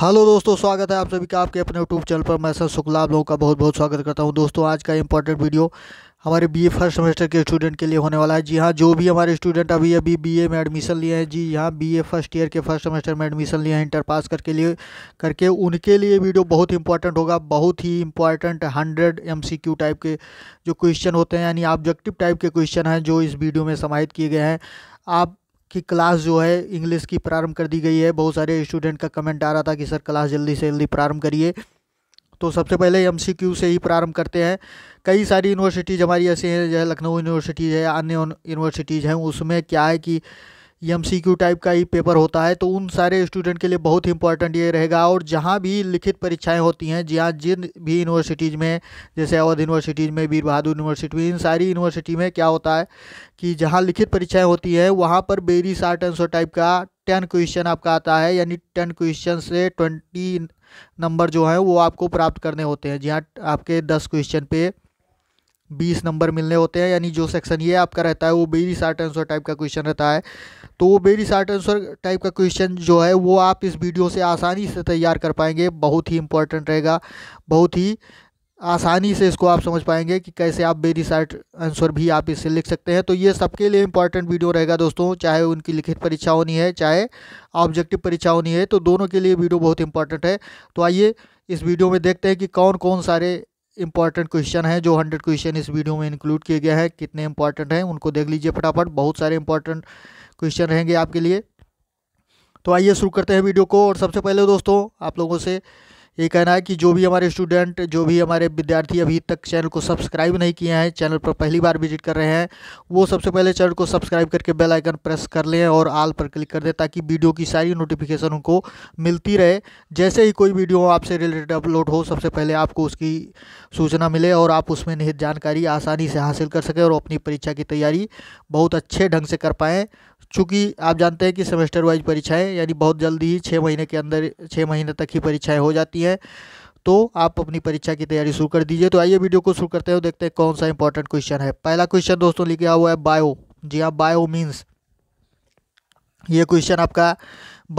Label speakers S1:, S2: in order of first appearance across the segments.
S1: hello दोस्तों स्वागत है आप सभी का आपके अपने यूट्यूब चैनल पर मैं सर शुक्ला आप लोगों का बहुत बहुत स्वागत करता हूं दोस्तों आज का इंपॉर्टेंट वीडियो हमारे बीए फर्स्ट सेमेस्टर के स्टूडेंट के लिए होने वाला है जी हाँ जो भी हमारे स्टूडेंट अभी अभी बीए में एडमिशन लिए हैं जी यहाँ बीए फर्स्ट ईयर के फर्स्ट सेमेस्टर में एडमिशन लिए हैं इंटर पास करके लिए करके उनके लिए वीडियो बहुत इंपॉर्टेंट होगा बहुत ही इंपॉर्टेंट हंड्रेड एम टाइप के जो क्वेश्चन होते हैं यानी ऑब्जेक्टिव टाइप के क्वेश्चन हैं जो इस वीडियो में समाहित किए गए हैं आप की क्लास जो है इंग्लिश की प्रारंभ कर दी गई है बहुत सारे स्टूडेंट का कमेंट आ रहा था कि सर क्लास जल्दी से जल्दी प्रारंभ करिए तो सबसे पहले एम से ही प्रारंभ करते हैं कई सारी यूनिवर्सिटीज़ हमारी ऐसी हैं जैसे लखनऊ यूनिवर्सिटीज़ है अन्य यूनिवर्सिटीज़ हैं उसमें क्या है कि एम टाइप का ही पेपर होता है तो उन सारे स्टूडेंट के लिए बहुत ही इंपॉर्टेंट ये रहेगा और जहाँ भी लिखित परीक्षाएं होती हैं जहाँ जिन भी यूनिवर्सिटीज़ में जैसे अवध यूनिवर्सिटीज़ में वीर बहादुर यूनिवर्सिटी में इन सारी यूनिवर्सिटी में क्या होता है कि जहाँ लिखित परीक्षाएँ होती हैं वहाँ पर बेरी साठ एंसो टाइप का टेन क्वेश्चन आपका आता है यानी टेन क्वेश्चन से ट्वेंटी नंबर जो हैं वो आपको प्राप्त करने होते हैं जी हाँ आपके दस क्वेश्चन पे बीस नंबर मिलने होते हैं यानी जो सेक्शन ये आपका रहता है वो बेरी शार्ट आंसर टाइप का क्वेश्चन रहता है तो वो बेरी शार्ट आंसर टाइप का क्वेश्चन जो है वो आप इस वीडियो से आसानी से तैयार कर पाएंगे बहुत ही इंपॉर्टेंट रहेगा बहुत ही आसानी से इसको आप समझ पाएंगे कि कैसे आप बेरी शार्ट आंसर भी आप इससे लिख सकते हैं तो ये सबके लिए इंपॉर्टेंट वीडियो रहेगा दोस्तों चाहे उनकी लिखित परीक्षा होनी है चाहे ऑब्जेक्टिव परीक्षा होनी है तो दोनों के लिए वीडियो बहुत इंपॉर्टेंट है तो आइए इस वीडियो में देखते हैं कि कौन कौन सारे इंपॉर्टेंट क्वेश्चन है जो हंड्रेड क्वेश्चन इस वीडियो में इंक्लूड किया गया है कितने इंपॉर्टेंट हैं उनको देख लीजिए फटाफट बहुत सारे इंपॉर्टेंट क्वेश्चन रहेंगे आपके लिए तो आइए शुरू करते हैं वीडियो को और सबसे पहले दोस्तों आप लोगों से ये कहना है कि जो भी हमारे स्टूडेंट जो भी हमारे विद्यार्थी अभी तक चैनल को सब्सक्राइब नहीं किए हैं चैनल पर पहली बार विजिट कर रहे हैं वो सबसे पहले चैनल को सब्सक्राइब करके बेल आइकन प्रेस कर लें और आल पर क्लिक कर दें ताकि वीडियो की सारी नोटिफिकेशन उनको मिलती रहे जैसे ही कोई वीडियो आपसे रिलेटेड अपलोड हो सबसे पहले आपको उसकी सूचना मिले और आप उसमें निहित जानकारी आसानी से हासिल कर सकें और अपनी परीक्षा की तैयारी बहुत अच्छे ढंग से कर पाएँ चूँकि आप जानते हैं कि सेमेस्टर वाइज परीक्षाएं यानी बहुत जल्दी ही छः महीने के अंदर छः महीने तक ही परीक्षाएं हो जाती हैं तो आप अपनी परीक्षा की तैयारी शुरू कर दीजिए तो आइए वीडियो को शुरू करते हैं देखते हैं कौन सा इंपॉर्टेंट क्वेश्चन है पहला क्वेश्चन दोस्तों लिखा हुआ है बायो जी हाँ बायो मीन्स ये क्वेश्चन आपका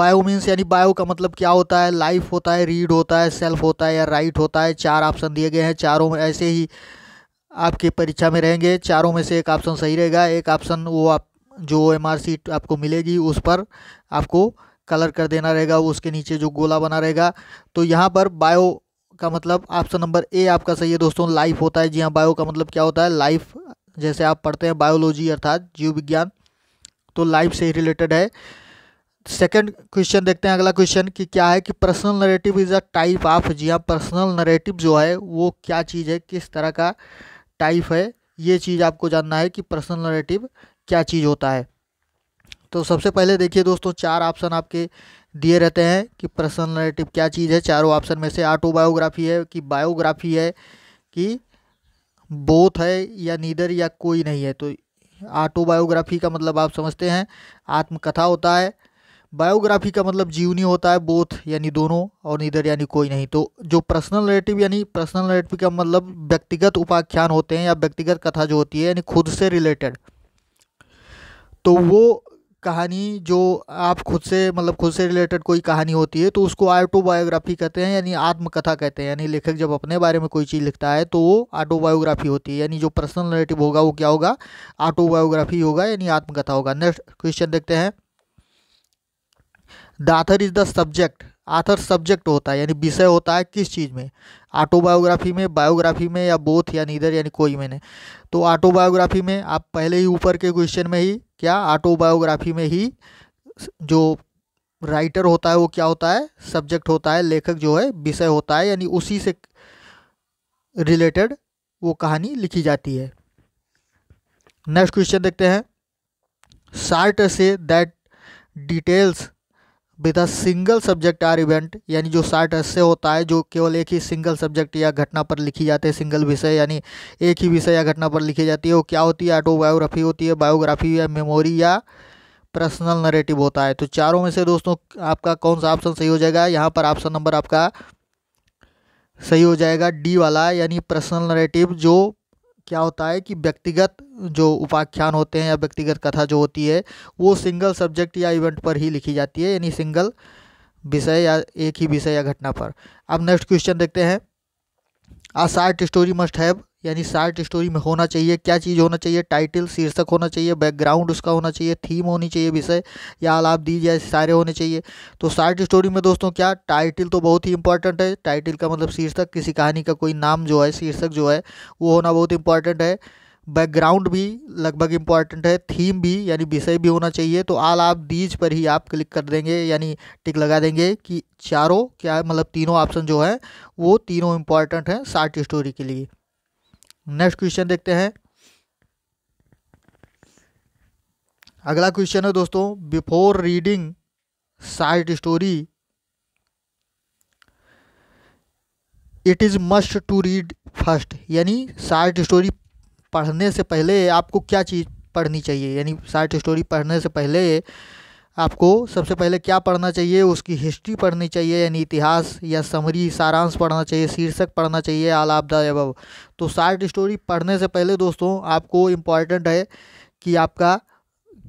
S1: बायो मीन्स यानी बायो का मतलब क्या होता है लाइफ होता है रीड होता है सेल्फ होता है या राइट होता है चार ऑप्शन दिए गए हैं चारों में ऐसे ही आपकी परीक्षा में रहेंगे चारों में से एक ऑप्शन सही रहेगा एक ऑप्शन वो आप जो एम आर सी आपको मिलेगी उस पर आपको कलर कर देना रहेगा उसके नीचे जो गोला बना रहेगा तो यहाँ पर बायो का मतलब ऑप्शन नंबर ए आपका सही है दोस्तों लाइफ होता है जी हाँ बायो का मतलब क्या होता है लाइफ जैसे आप पढ़ते हैं बायोलॉजी अर्थात जीव विज्ञान तो लाइफ से ही रिलेटेड है सेकंड क्वेश्चन देखते हैं अगला क्वेश्चन कि क्या है कि personal narrative is a type of जी हाँ पर्सनल नरेटिव जो है वो क्या चीज़ है किस तरह का टाइप है ये चीज़ आपको जानना है कि पर्सनल नरेटिव क्या चीज़ होता है तो सबसे पहले देखिए दोस्तों चार ऑप्शन आपके दिए रहते हैं कि पर्सनल क्या चीज़ है चारों ऑप्शन में से ऑटोबायोग्राफी है कि बायोग्राफी है कि बोथ है या नीदर या कोई नहीं है तो ऑटोबायोग्राफी का मतलब आप समझते हैं आत्मकथा होता है बायोग्राफी का मतलब जीवनी होता है बोथ यानी दोनों और नीदर यानी कोई नहीं तो जो पर्सनल रिलेटिव यानी पर्सनल रिलेटिव का मतलब व्यक्तिगत उपाख्यान होते हैं या व्यक्तिगत कथा जो होती है यानी खुद से रिलेटेड तो वो कहानी जो आप खुद से मतलब खुद से रिलेटेड कोई कहानी होती है तो उसको ऑटोबायोग्राफी कहते हैं यानी आत्मकथा कहते हैं यानी लेखक जब अपने बारे में कोई चीज़ लिखता है तो वो ऑटोबायोग्राफी होती है यानी जो पर्सनल नेरेटिव होगा वो क्या होगा ऑटोबायोग्राफी होगा यानी आत्मकथा होगा नेक्स्ट क्वेश्चन देखते हैं the author is the subject author subject होता है यानी विषय होता है किस चीज़ में ऑटोबायोग्राफी में बायोग्राफी में या बोथ या नीदर यानी कोई में नहीं तो ऑटोबायोग्राफी में आप पहले ही ऊपर के क्वेश्चन में ही क्या ऑटोबायोग्राफी में ही जो राइटर होता है वो क्या होता है सब्जेक्ट होता है लेखक जो है विषय होता है यानी उसी से रिलेटेड वो कहानी लिखी जाती है नेक्स्ट क्वेश्चन देखते हैं शार्ट से that details with a single subject or event यानी जो शार्ट ऐसे होता है जो केवल एक ही सिंगल सब्जेक्ट या घटना पर लिखी जाती है सिंगल विषय यानी एक ही विषय या घटना पर लिखी जाती है वो क्या होती है ऑटोबायोग्राफी होती है बायोग्राफी या मेमोरी या पर्सनल नरेटिव होता है तो चारों में से दोस्तों आपका कौन सा ऑप्शन सही हो जाएगा यहाँ पर ऑप्शन नंबर आपका सही हो जाएगा डी वाला यानी पर्सनल नरेटिव जो क्या होता है कि व्यक्तिगत जो उपाख्यान होते हैं या व्यक्तिगत कथा जो होती है वो सिंगल सब्जेक्ट या इवेंट पर ही लिखी जाती है यानी सिंगल विषय या एक ही विषय या घटना पर अब नेक्स्ट क्वेश्चन देखते हैं a short story must have यानी शार्ट स्टोरी में होना चाहिए क्या चीज़ होना चाहिए टाइटल शीर्षक होना चाहिए बैकग्राउंड उसका होना चाहिए थीम होनी चाहिए विषय या आलाप दी जाए सारे होने चाहिए तो शार्ट स्टोरी में दोस्तों क्या टाइटल तो बहुत ही इंपॉर्टेंट है टाइटल का मतलब शीर्षक किसी कहानी का कोई नाम जो है शीर्षक जो है वो होना बहुत इंपॉर्टेंट है बैकग्राउंड भी लगभग इम्पॉर्टेंट है थीम भी यानी विषय भी होना चाहिए तो आल आप दीज पर ही आप क्लिक कर देंगे यानी टिक लगा देंगे कि चारों क्या मतलब तीनों ऑप्शन जो है वो तीनों इम्पॉर्टेंट हैं शार्ट स्टोरी के लिए नेक्स्ट क्वेश्चन देखते हैं अगला क्वेश्चन है दोस्तों before reading side story it is must to read first यानी साइड स्टोरी पढ़ने से पहले आपको क्या चीज़ पढ़नी चाहिए यानी साइड स्टोरी पढ़ने से पहले आपको सबसे पहले क्या पढ़ना चाहिए उसकी हिस्ट्री पढ़नी चाहिए यानी इतिहास या समरी सारांश पढ़ना चाहिए शीर्षक पढ़ना चाहिए आल ऑफ द तो शार्ट स्टोरी पढ़ने से पहले दोस्तों आपको इम्पॉर्टेंट है कि आपका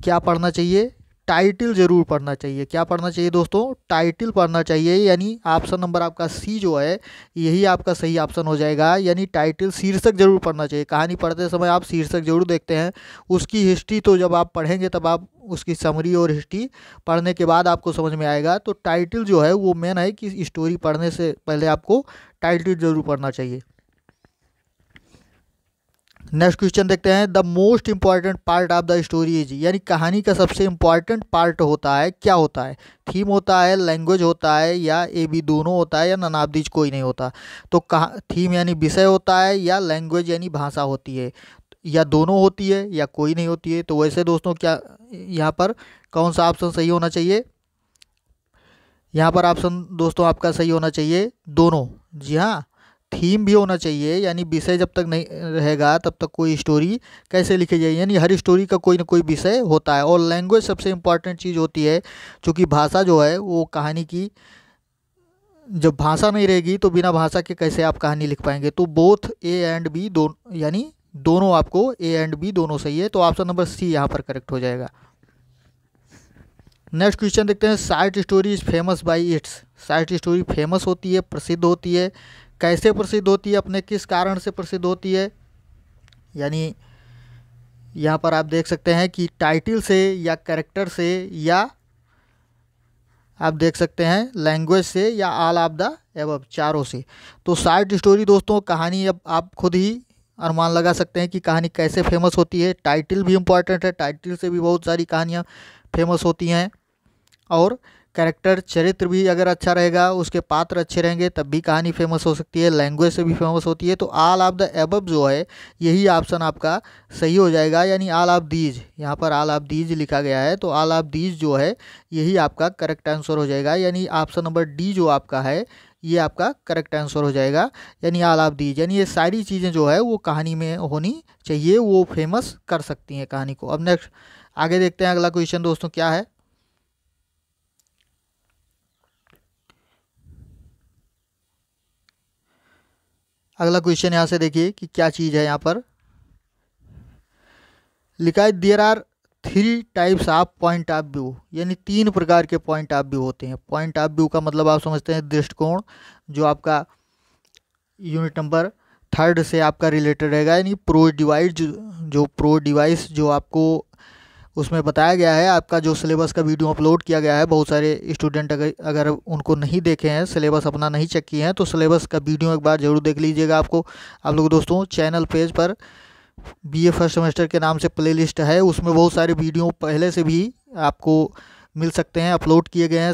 S1: क्या पढ़ना चाहिए टाइटल ज़रूर पढ़ना चाहिए क्या पढ़ना चाहिए दोस्तों टाइटल पढ़ना चाहिए यानी ऑप्शन नंबर आपका सी जो है यही आपका सही ऑप्शन हो जाएगा यानी टाइटल शीर्षक ज़रूर पढ़ना चाहिए कहानी पढ़ते समय आप शीर्षक ज़रूर देखते हैं उसकी हिस्ट्री तो जब आप पढ़ेंगे तब आप उसकी समरी और हिस्ट्री पढ़ने के बाद आपको समझ में आएगा तो टाइटल जो है वो मेन है कि स्टोरी पढ़ने से पहले आपको टाइटल ज़रूर पढ़ना चाहिए नेक्स्ट क्वेश्चन देखते हैं the most important part of the story is यानी कहानी का सबसे इंपॉर्टेंट पार्ट होता है क्या होता है थीम होता है लैंग्वेज होता है या ए बी दोनों होता है या ननाबदीज कोई नहीं होता तो कहा थीम यानी विषय होता है या लैंग्वेज यानी भाषा होती है या दोनों होती है या कोई नहीं होती है तो वैसे दोस्तों क्या यहाँ पर कौन सा ऑप्शन सही होना चाहिए यहाँ पर ऑप्शन दोस्तों आपका सही होना चाहिए दोनों जी हाँ थीम भी होना चाहिए यानी विषय जब तक नहीं रहेगा तब तक कोई स्टोरी कैसे लिखी जाए यानी हर स्टोरी का कोई ना कोई विषय होता है और लैंग्वेज सबसे इम्पॉर्टेंट चीज़ होती है क्योंकि भाषा जो है वो कहानी की जब भाषा नहीं रहेगी तो बिना भाषा के कैसे आप कहानी लिख पाएंगे तो बोथ ए एंड बी दो यानी दोनों आपको ए एंड बी दोनों सही है तो ऑप्शन नंबर सी यहाँ पर करेक्ट हो जाएगा नेक्स्ट क्वेश्चन देखते हैं site story is famous by its site story famous होती है प्रसिद्ध होती है कैसे प्रसिद्ध होती है अपने किस कारण से प्रसिद्ध होती है यानी यहाँ पर आप देख सकते हैं कि टाइटल से या कैरेक्टर से या आप देख सकते हैं लैंग्वेज से या आल ऑफ द एव चारों से तो साइड स्टोरी दोस्तों कहानी अब आप खुद ही अनुमान लगा सकते हैं कि कहानी कैसे फेमस होती है टाइटल भी इम्पॉर्टेंट है टाइटल से भी बहुत सारी कहानियाँ फेमस होती हैं और कैरेक्टर चरित्र भी अगर अच्छा रहेगा उसके पात्र अच्छे रहेंगे तब भी कहानी फेमस हो सकती है लैंग्वेज से भी फेमस होती है तो आल ऑफ द एबब जो है यही ऑप्शन आपका सही हो जाएगा यानी आल ऑफ दीज यहाँ पर आल ऑफ दीज लिखा गया है तो आल ऑफ दीज जो है यही आपका करेक्ट आंसर हो जाएगा यानी ऑप्शन नंबर डी जो आपका है ये आपका करेक्ट आंसर हो जाएगा यानी आल ऑफ दीज यानी ये सारी चीज़ें जो है वो कहानी में होनी चाहिए वो फेमस कर सकती हैं कहानी को अब नेक्स्ट आगे देखते हैं अगला क्वेश्चन दोस्तों क्या है अगला क्वेश्चन यहाँ से देखिए कि क्या चीज़ है यहाँ पर लिखा है there are three types of point of view यानी तीन प्रकार के पॉइंट ऑफ व्यू होते हैं पॉइंट ऑफ व्यू का मतलब आप समझते हैं दृष्टिकोण जो आपका यूनिट नंबर थर्ड से आपका रिलेटेड रहेगा यानी प्रो डिवाइस जो, जो प्रो डिवाइस जो आपको उसमें बताया गया है आपका जो सिलेबस का वीडियो अपलोड किया गया है बहुत सारे स्टूडेंट अगर अगर उनको नहीं देखे हैं सिलेबस अपना नहीं चेक किए हैं तो सिलेबस का वीडियो एक बार ज़रूर देख लीजिएगा आपको आप लोग दोस्तों चैनल पेज पर बी ए फर्स्ट सेमेस्टर के नाम से प्लेलिस्ट है उसमें बहुत सारे वीडियो पहले से भी आपको मिल सकते हैं अपलोड किए गए हैं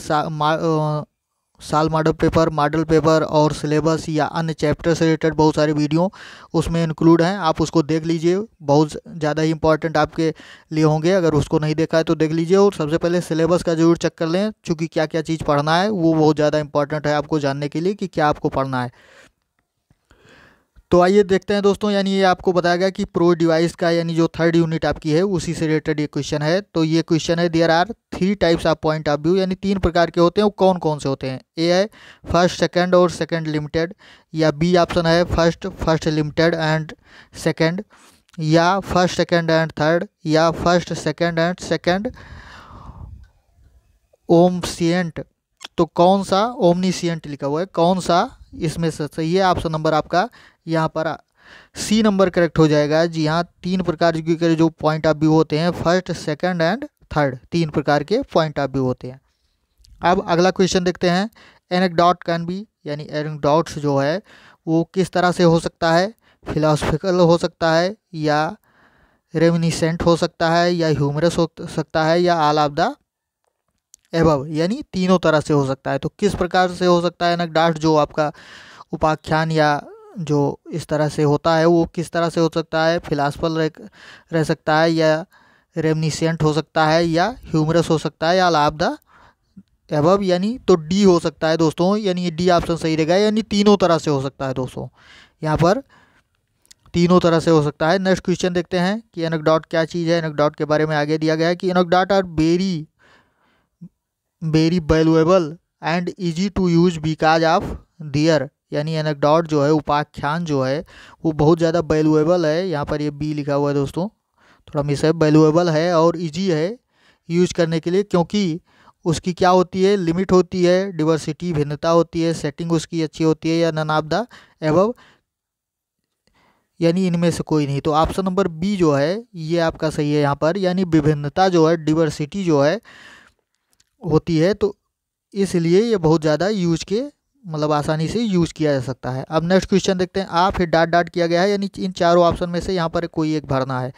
S1: साल मॉडल पेपर मॉडल पेपर और सिलेबस या अन्य चैप्टर से रिलेटेड बहुत सारी वीडियो उसमें इंक्लूड हैं आप उसको देख लीजिए बहुत ज़्यादा ही इंपॉर्टेंट आपके लिए होंगे अगर उसको नहीं देखा है तो देख लीजिए और सबसे पहले सिलेबस का जरूर चेक कर लें चूँकि क्या क्या चीज़ पढ़ना है वो बहुत ज़्यादा इंपॉर्टेंट है आपको जानने के लिए कि क्या आपको पढ़ना है तो आइए देखते हैं दोस्तों यानी ये आपको बताया गया कि प्रो डिवाइस का यानी जो थर्ड यूनिट आपकी है उसी से रिलेटेड ये क्वेश्चन है तो ये क्वेश्चन है there are three types of point of view यानी तीन प्रकार के होते हैं वो कौन कौन से होते हैं ए है फर्स्ट सेकंड और सेकंड लिमिटेड या बी ऑप्शन है first first limited and second या फर्स्ट सेकेंड एंड थर्ड या फर्स्ट सेकेंड एंड ओम ओमसियंट तो कौन सा ओमनीसियंट लिखा हुआ है कौन सा इसमें से सही है ऑप्शन नंबर आपका यहाँ पर सी नंबर करेक्ट हो जाएगा जी हाँ तीन प्रकार के जो पॉइंट ऑफ व्यू होते हैं फर्स्ट सेकंड एंड थर्ड तीन प्रकार के पॉइंट ऑफ व्यू होते हैं अब अगला क्वेश्चन देखते हैं एनक डॉट कैन बी यानी एनक डॉट्स जो है वो किस तरह से हो सकता है फिलासफिकल हो सकता है या रेमिनिसेंट हो सकता है या ह्यूमरस हो सकता है या आल ऑफ द एबव यानी तीनों तरह से हो सकता है तो किस प्रकार से हो सकता है एनक डॉट जो आपका उपाख्यान या जो इस तरह से होता है वो किस तरह से हो सकता है फिलासफल रह, रह सकता है या रेमनीसेंट हो सकता है या ह्यूमरस हो सकता है या लाभ द यानी तो डी हो सकता है दोस्तों यानी डी ऑप्शन सही रहेगा यानी तीनों तरह से हो सकता है दोस्तों यहाँ पर तीनों तरह से हो सकता है नेक्स्ट क्वेश्चन देखते हैं कि एनकडॉट क्या चीज़ है एनकडॉट के बारे में आगे दिया गया है कि anecdote are very very valuable and easy to use because of their यानी एनेकडॉट जो है उपाख्यान जो है वो बहुत ज़्यादा वैल्यूएबल है यहाँ पर ये बी लिखा हुआ है दोस्तों थोड़ा मिस है वैल्यूएबल है और ईजी है यूज करने के लिए क्योंकि उसकी क्या होती है लिमिट होती है डिवर्सिटी भिन्नता होती है सेटिंग उसकी अच्छी होती है या नन ऑफ द यानी इनमें से कोई नहीं तो ऑप्शन नंबर बी जो है ये आपका सही है यहाँ पर यानी विभिन्नता जो है डिवर्सिटी जो है होती है तो इसलिए ये बहुत ज़्यादा यूज के मतलब आसानी से यूज़ किया जा सकता है अब नेक्स्ट क्वेश्चन देखते हैं आप फिर डाट डाट किया गया है यानी इन चारों ऑप्शन में से यहाँ पर कोई एक भरना है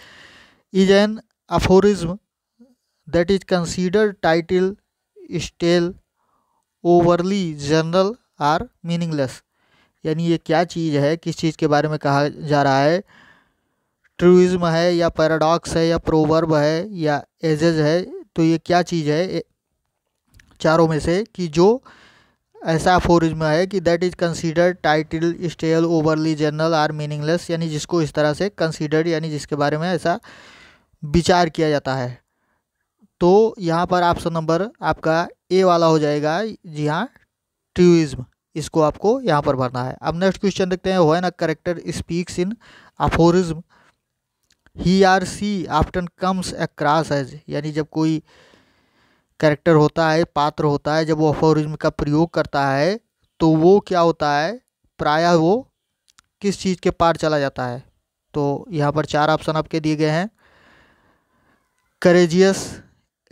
S1: is an aphorism that is consider title stale overly general or meaningless यानी ये क्या चीज़ है किस चीज़ के बारे में कहा जा रहा है ट्रूइज्म है या पैराडॉक्स है या प्रोवर्ब है या एजेज है तो ये क्या चीज़ है चारों में से कि जो ऐसा में है कि that is consider title stale overly general or meaningless यानी जिसको इस तरह से कंसीडर यानी जिसके बारे में ऐसा विचार किया जाता है तो यहाँ पर ऑप्शन नंबर आपका ए वाला हो जाएगा जी हाँ ट्रूइज्म इसको आपको यहाँ पर भरना है अब नेक्स्ट क्वेश्चन देखते हैं when a character speaks in aphorism he or she often comes across as यानी जब कोई कैरेक्टर होता है पात्र होता है जब वो अफोरिज्म का प्रयोग करता है तो वो क्या होता है प्रायः वो किस चीज़ के पार चला जाता है तो यहाँ पर चार ऑप्शन आपके दिए गए हैं करेजियस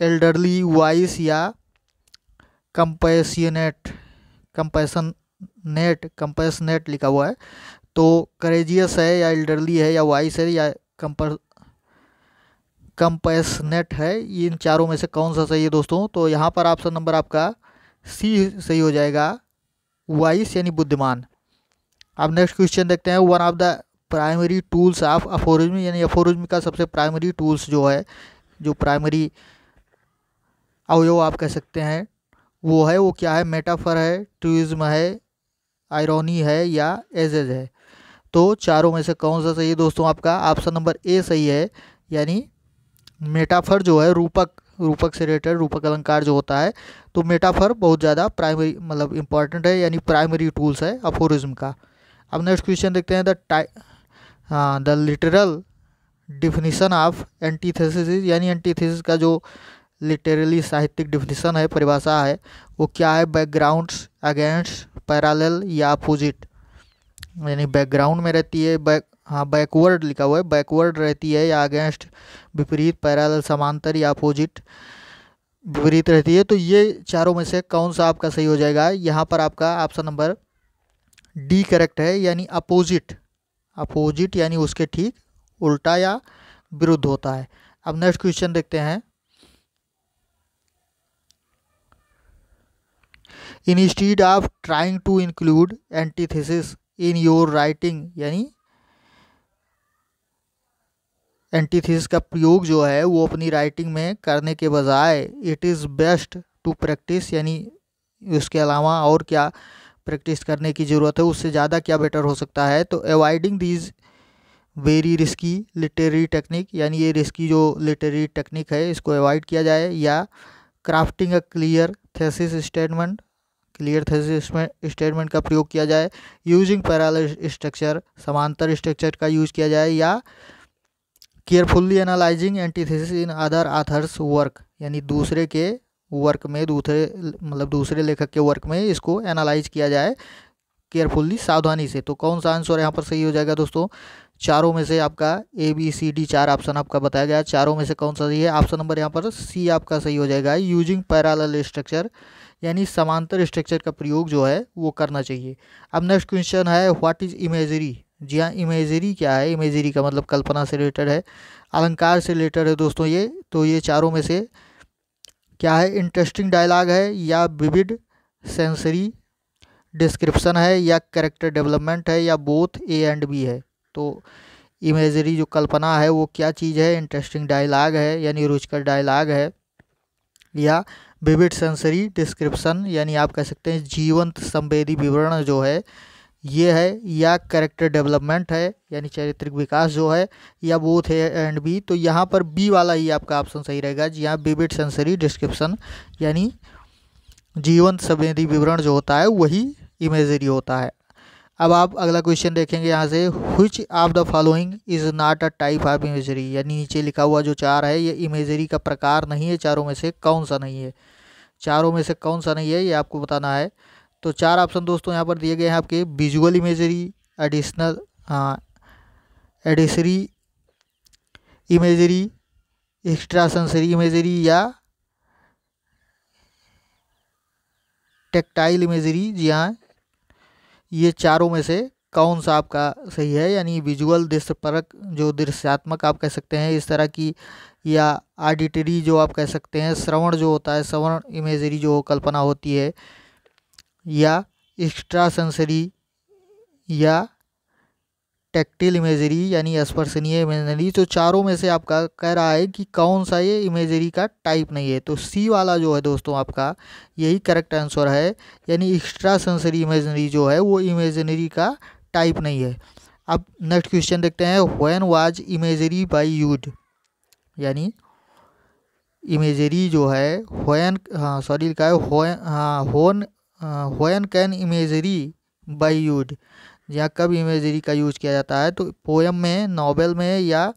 S1: एल्डरली वाइस या कंपेसनेट कंपेसन नेट कंपेसनेट लिखा हुआ है तो करेजियस है या एल्डरली है या वाइस है या कंपर कंपैसनेट है इन चारों में से कौन सा सही है दोस्तों तो यहाँ पर ऑप्शन नंबर आपका सी सही हो जाएगा वाइस यानी बुद्धिमान अब नेक्स्ट क्वेश्चन देखते हैं one of the primary tools of aphorism यानी अफोरिज्म का सबसे प्राइमरी टूल्स जो है जो प्राइमरी अवयव आप कह सकते हैं वो है वो क्या है मेटाफर है ट्यूज़म है आयरोनी है या एजेज है तो चारों में से कौन सा सही है दोस्तों आपका ऑप्शन नंबर ए सही है यानी मेटाफर जो है रूपक रूपक से रिलेटेड रूपक अलंकार जो होता है तो मेटाफर बहुत ज़्यादा प्राइमरी मतलब इंपॉर्टेंट है यानी प्राइमरी टूल्स है अफोरिज्म का अब नेक्स्ट क्वेश्चन देखते हैं द टाइ the literal definition of antithesis यानी एंटीथेसिस का जो लिटरली साहित्यिक डिफिनीसन है परिभाषा है वो क्या है बैकग्राउंड्स अगेंस्ट पैरालल या अपोजिट यानी बैकग्राउंड में रहती है बैक हाँ बैकवर्ड लिखा हुआ है बैकवर्ड रहती है या अगेंस्ट विपरीत पैरल समांतर या अपोजिट विपरीत रहती है तो ये चारों में से कौन सा आपका सही हो जाएगा यहाँ पर आपका ऑप्शन नंबर डी करेक्ट है यानी अपोजिट अपोजिट यानी उसके ठीक उल्टा या विरुद्ध होता है अब नेक्स्ट क्वेश्चन देखते हैं instead of trying to include antithesis in your writing यानी एंटीथीसिस का प्रयोग जो है वो अपनी राइटिंग में करने के बजाय it is best to practice यानी उसके अलावा और क्या प्रैक्टिस करने की ज़रूरत है उससे ज़्यादा क्या बेटर हो सकता है तो avoiding these very risky literary technique यानी ये रिस्की जो लिटरेरी टेक्निक है इसको एवॉइड किया जाए या crafting a clear thesis statement clear thesis statement का प्रयोग किया जाए यूजिंग पैराल स्ट्रक्चर समांतर स्ट्रक्चर का यूज किया जाए या carefully analysing antithesis in other authors work यानी दूसरे के वर्क में दूसरे मतलब दूसरे लेखक के वर्क में इसको एनालाइज किया जाए केयरफुल्ली सावधानी से तो कौन सा आंसर यहाँ पर सही हो जाएगा दोस्तों चारों में से आपका ए बी सी डी चार ऑप्शन आपका बताया गया चारों में से कौन सा सही है ऑप्शन नंबर यहाँ पर सी आपका सही हो जाएगा यूजिंग पैरालल स्ट्रक्चर यानी समांतर स्ट्रक्चर का प्रयोग जो है वो करना चाहिए अब नेक्स्ट क्वेश्चन है व्हाट इज इमेजरी जी हाँ इमेजरी क्या है इमेजरी का मतलब कल्पना से रिलेटेड है अलंकार से रिलेटेड है दोस्तों ये तो ये चारों में से क्या है इंटरेस्टिंग डायलॉग है या विविड सेंसरी डिस्क्रिप्शन है या करेक्टर डेवलपमेंट है या बोथ ए एंड बी है तो इमेजरी जो कल्पना है वो क्या चीज़ है इंटरेस्टिंग डायलॉग है यानी रुचकर डायलॉग है या विविड सेंसरी डिस्क्रिप्शन यानी आप कह सकते हैं जीवंत संवेदी विवरण जो है ये है या कैरेक्टर डेवलपमेंट है यानी चारित्रिक विकास जो है या बोथ है एंड बी तो यहाँ पर बी वाला ही आपका ऑप्शन सही रहेगा जी हाँ बीबिट सेंसरी डिस्क्रिप्शन यानी जीवन संवेदी विवरण जो होता है वही इमेजरी होता है अब आप अगला क्वेश्चन देखेंगे यहाँ से which of the following is not a type of imagery यानी नीचे लिखा हुआ जो चार है ये इमेजरी का प्रकार नहीं है चारों में से कौन सा नहीं है चारों में से कौन सा नहीं है ये आपको बताना है तो चार ऑप्शन दोस्तों यहाँ पर दिए गए हैं आपके visual imagery additional auditory imagery extra sensory imagery या टेक्टाइल इमेजरी जी हाँ ये चारों में से कौन सा आपका सही है यानी विजुअल दृश्यपरक जो दृश्यात्मक आप कह सकते हैं इस तरह की या ऑडिटरी जो आप कह सकते हैं श्रवण जो होता है श्रवण इमेजरी जो कल्पना होती है या एक्स्ट्रा सेंसरी या टेक्टिल इमेजरी यानी स्पर्शनीय इमेजरी तो चारों में से आपका कह रहा है कि कौन सा ये इमेजरी का टाइप नहीं है तो सी वाला जो है दोस्तों आपका यही करेक्ट आंसर है यानी एक्स्ट्रा सेंसरी इमेजनरी जो है वो इमेजनरी का टाइप नहीं है अब नेक्स्ट क्वेश्चन देखते हैं when was imagery by use यानी इमेजरी जो है व्हेन हाँ सॉरी लिखा है हाँ होन होयन कैन इमेजरी बाई यूज या कब इमेजरी का यूज किया जाता है तो पोएम में नॉवेल में या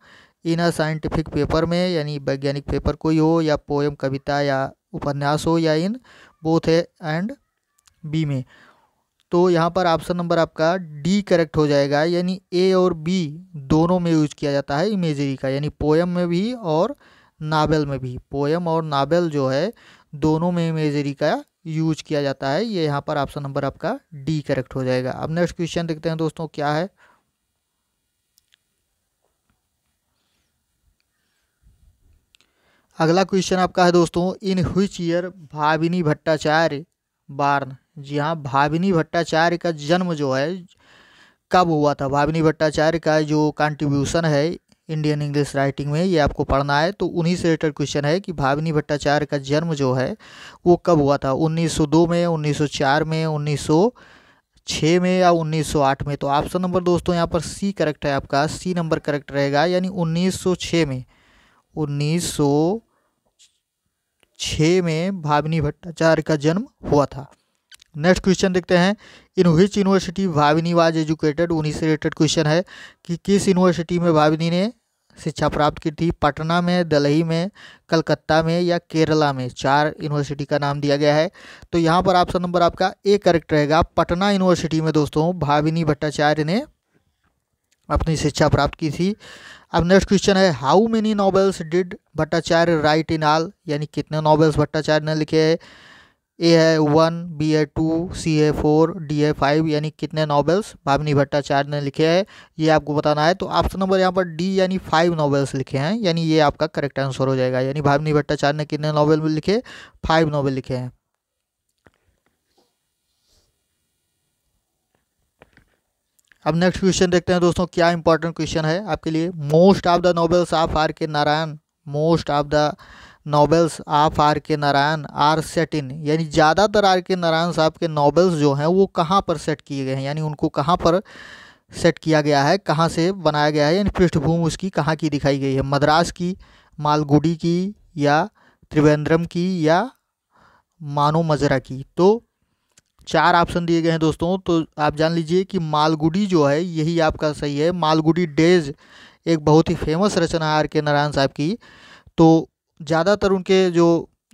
S1: इन अ साइंटिफिक पेपर में यानी वैज्ञानिक पेपर कोई हो या पोएम कविता या उपन्यास हो या इन बोथ है एंड बी में तो यहाँ पर ऑप्शन नंबर आपका डी करेक्ट हो जाएगा यानी ए और बी दोनों में यूज किया जाता है इमेजरी का यानी पोएम में भी और नावल में भी पोएम और नावल जो है दोनों में इमेजरी का यूज किया जाता है ये यहाँ पर ऑप्शन नंबर आपका डी करेक्ट हो जाएगा अब नेक्स्ट क्वेश्चन देखते हैं दोस्तों क्या है अगला क्वेश्चन आपका है दोस्तों इन हुई ईयर भाविनी भट्टाचार्य बार्न जी हाँ भाविनी भट्टाचार्य का जन्म जो है कब हुआ था भाविनी भट्टाचार्य का जो कंट्रीब्यूशन है इंडियन इंग्लिश राइटिंग में ये आपको पढ़ना है तो उन्हीं से रिलेटेड क्वेश्चन है कि भाविनी भट्टाचार्य का जन्म जो है वो कब हुआ था 1902 में 1904 में 1906 में या 1908 में तो ऑप्शन नंबर दोस्तों यहाँ पर सी करेक्ट है आपका सी नंबर करेक्ट रहेगा यानी 1906 में 1906 में भाविनी भट्टाचार्य का जन्म हुआ था नेक्स्ट क्वेश्चन देखते हैं in which university Bhabani was educated उन्हीं से रिलेटेड क्वेश्चन है कि किस यूनिवर्सिटी में भाविनी ने शिक्षा प्राप्त की थी पटना में दिल्ली में कलकत्ता में या केरला में चार यूनिवर्सिटी का नाम दिया गया है तो यहाँ पर ऑप्शन नंबर आपका ए करेक्ट रहेगा पटना यूनिवर्सिटी में दोस्तों भाविनी भट्टाचार्य ने अपनी शिक्षा प्राप्त की थी अब नेक्स्ट क्वेश्चन है how many novels did Bhattacharya write in all यानी कितने नॉवेल्स भट्टाचार्य ने लिखे हैं ए है वन बी है टू सी है फोर डी है फाइव यानी कितने नॉवेल्स भावनी भट्टाचार्य ने लिखे हैं ये आपको बताना है तो ऑप्शन नंबर यहाँ पर डी यानी फाइव नॉवेल्स लिखे हैं यानी ये आपका करेक्ट आंसर हो जाएगा यानी भावनी भट्टाचार्य ने कितने नॉवेल लिखे फाइव नॉवेल लिखे हैं अब नेक्स्ट क्वेश्चन देखते हैं दोस्तों क्या इंपॉर्टेंट क्वेश्चन है आपके लिए most of the novels of R K Narayan most of the novels of R K Narayan are satin यानी ज़्यादातर आर के नारायण साहब के नॉवेल्स जो हैं वो कहाँ पर सेट किए गए हैं यानी उनको कहाँ पर सेट किया गया है कहाँ से बनाया गया है यानी पृष्ठभूमि उसकी कहाँ की दिखाई गई है मद्रास की मालगुडी की या त्रिवेंद्रम की या मानो मजरा की तो चार ऑप्शन दिए गए हैं दोस्तों तो आप जान लीजिए कि मालगुडी जो है यही आपका सही है मालगुडी डेज एक बहुत ही फेमस रचना है आर के नारायण साहब की तो ज़्यादातर उनके जो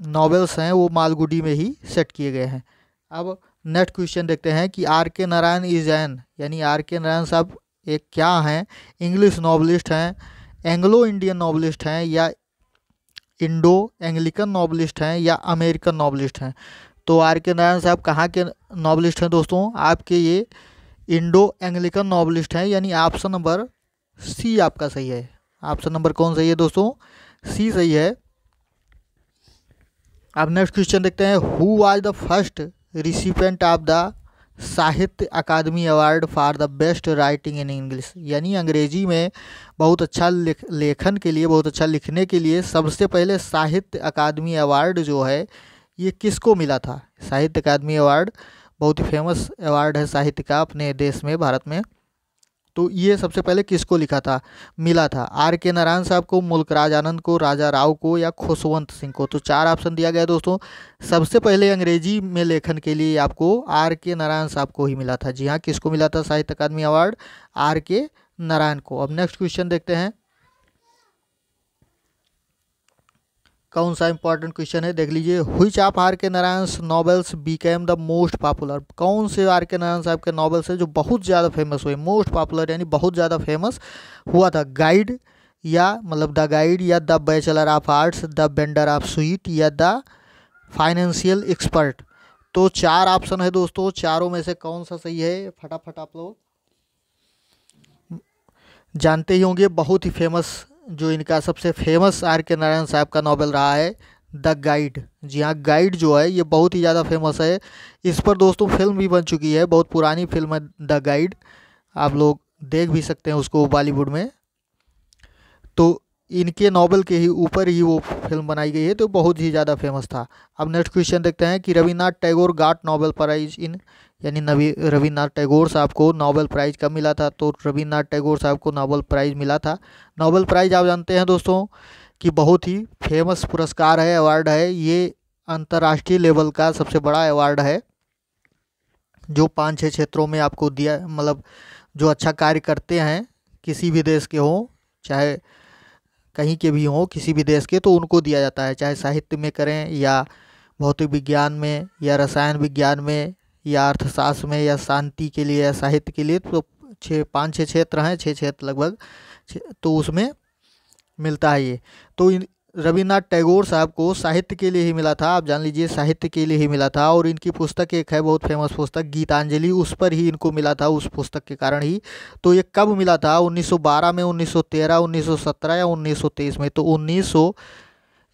S1: नॉवेल्स हैं वो मालगुडी में ही सेट किए गए हैं अब नेक्स्ट क्वेश्चन देखते हैं कि R K Narayan is an यानी आर के नारायण साहब एक क्या हैं इंग्लिश नॉवलिस्ट हैं एंग्लो इंडियन नॉवलिस्ट हैं या इंडो एंग्लिकन नॉवलिस्ट हैं या अमेरिकन नॉवलिस्ट हैं तो आर के नारायण साहब कहाँ के नॉवलिस्ट हैं दोस्तों आपके ये इंडो एंग्लिकन नॉवलिस्ट हैं यानी ऑप्शन नंबर सी आपका सही है ऑप्शन नंबर कौन सही है दोस्तों सी सही है अब नेक्स्ट क्वेश्चन देखते हैं who was the first recipient of the Sahitya Akademi award for the best writing in English यानी अंग्रेजी में बहुत अच्छा लेख, लेखन के लिए बहुत अच्छा लिखने के लिए सबसे पहले साहित्य अकादमी अवार्ड जो है ये किसको मिला था साहित्य अकादमी अवार्ड बहुत ही फेमस अवार्ड है साहित्य का अपने देश में भारत में तो ये सबसे पहले किसको लिखा था मिला था आर के नारायण साहब को मुल्क राज आनंद को राजा राव को या खुशवंत सिंह को तो चार ऑप्शन दिया गया दोस्तों सबसे पहले अंग्रेजी में लेखन के लिए आपको आर के नारायण साहब को ही मिला था जी हाँ किसको मिला था साहित्य Akademi award are K Narayan को अब नेक्स्ट क्वेश्चन देखते हैं कौन सा इंपॉर्टेंट क्वेश्चन है देख लीजिए हुई आप R K Narayan novels became the most popular कौन से आर के नारायण साहब के नॉवेल्स है जो बहुत ज़्यादा फेमस हुए मोस्ट पॉपुलर यानी बहुत ज़्यादा फेमस हुआ था गाइड या मतलब द गाइड या the bachelor of arts the vendor of sweet या द फाइनेंशियल एक्सपर्ट तो चार ऑप्शन है दोस्तों चारों में से कौन सा सही है फटाफट आप लोग जानते ही होंगे बहुत ही फेमस जो इनका सबसे फेमस आर के नारायण साहब का नॉवल रहा है द गाइड जी हाँ गाइड जो है ये बहुत ही ज़्यादा फेमस है इस पर दोस्तों फिल्म भी बन चुकी है बहुत पुरानी फिल्म है द गाइड आप लोग देख भी सकते हैं उसको बॉलीवुड में तो इनके नॉवल के ही ऊपर ही वो फिल्म बनाई गई है तो बहुत ही ज़्यादा फेमस था अब नेक्स्ट क्वेश्चन देखते हैं कि रविनाथ Tagore got Nobel prize in यानी नवी रविन्द्रनाथ टैगोर साहब को नोबेल प्राइज़ कब मिला था तो रविन्द्रनाथ टैगोर साहब को नोबेल प्राइज़ मिला था नोबेल प्राइज़ आप जानते हैं दोस्तों कि बहुत ही फेमस पुरस्कार है अवार्ड है ये अंतर्राष्ट्रीय लेवल का सबसे बड़ा अवार्ड है जो पाँच छः क्षेत्रों में आपको दिया मतलब जो अच्छा कार्य करते हैं किसी भी देश के हों चाहे कहीं के भी हों किसी भी देश के तो उनको दिया जाता है चाहे साहित्य में करें या भौतिक विज्ञान में या रसायन विज्ञान में या अर्थशास्त्र में या शांति के लिए या साहित्य के लिए तो छः पाँच छः क्षेत्र हैं छः क्षेत्र लगभग तो उसमें मिलता है ये तो रविन्द्रनाथ टैगोर साहब को साहित्य के लिए ही मिला था आप जान लीजिए साहित्य के लिए ही मिला था और इनकी पुस्तक एक है बहुत फेमस पुस्तक गीतांजलि उस पर ही इनको मिला था उस पुस्तक के कारण ही तो ये कब मिला था 1912 में 1913 1917 या 1923 में तो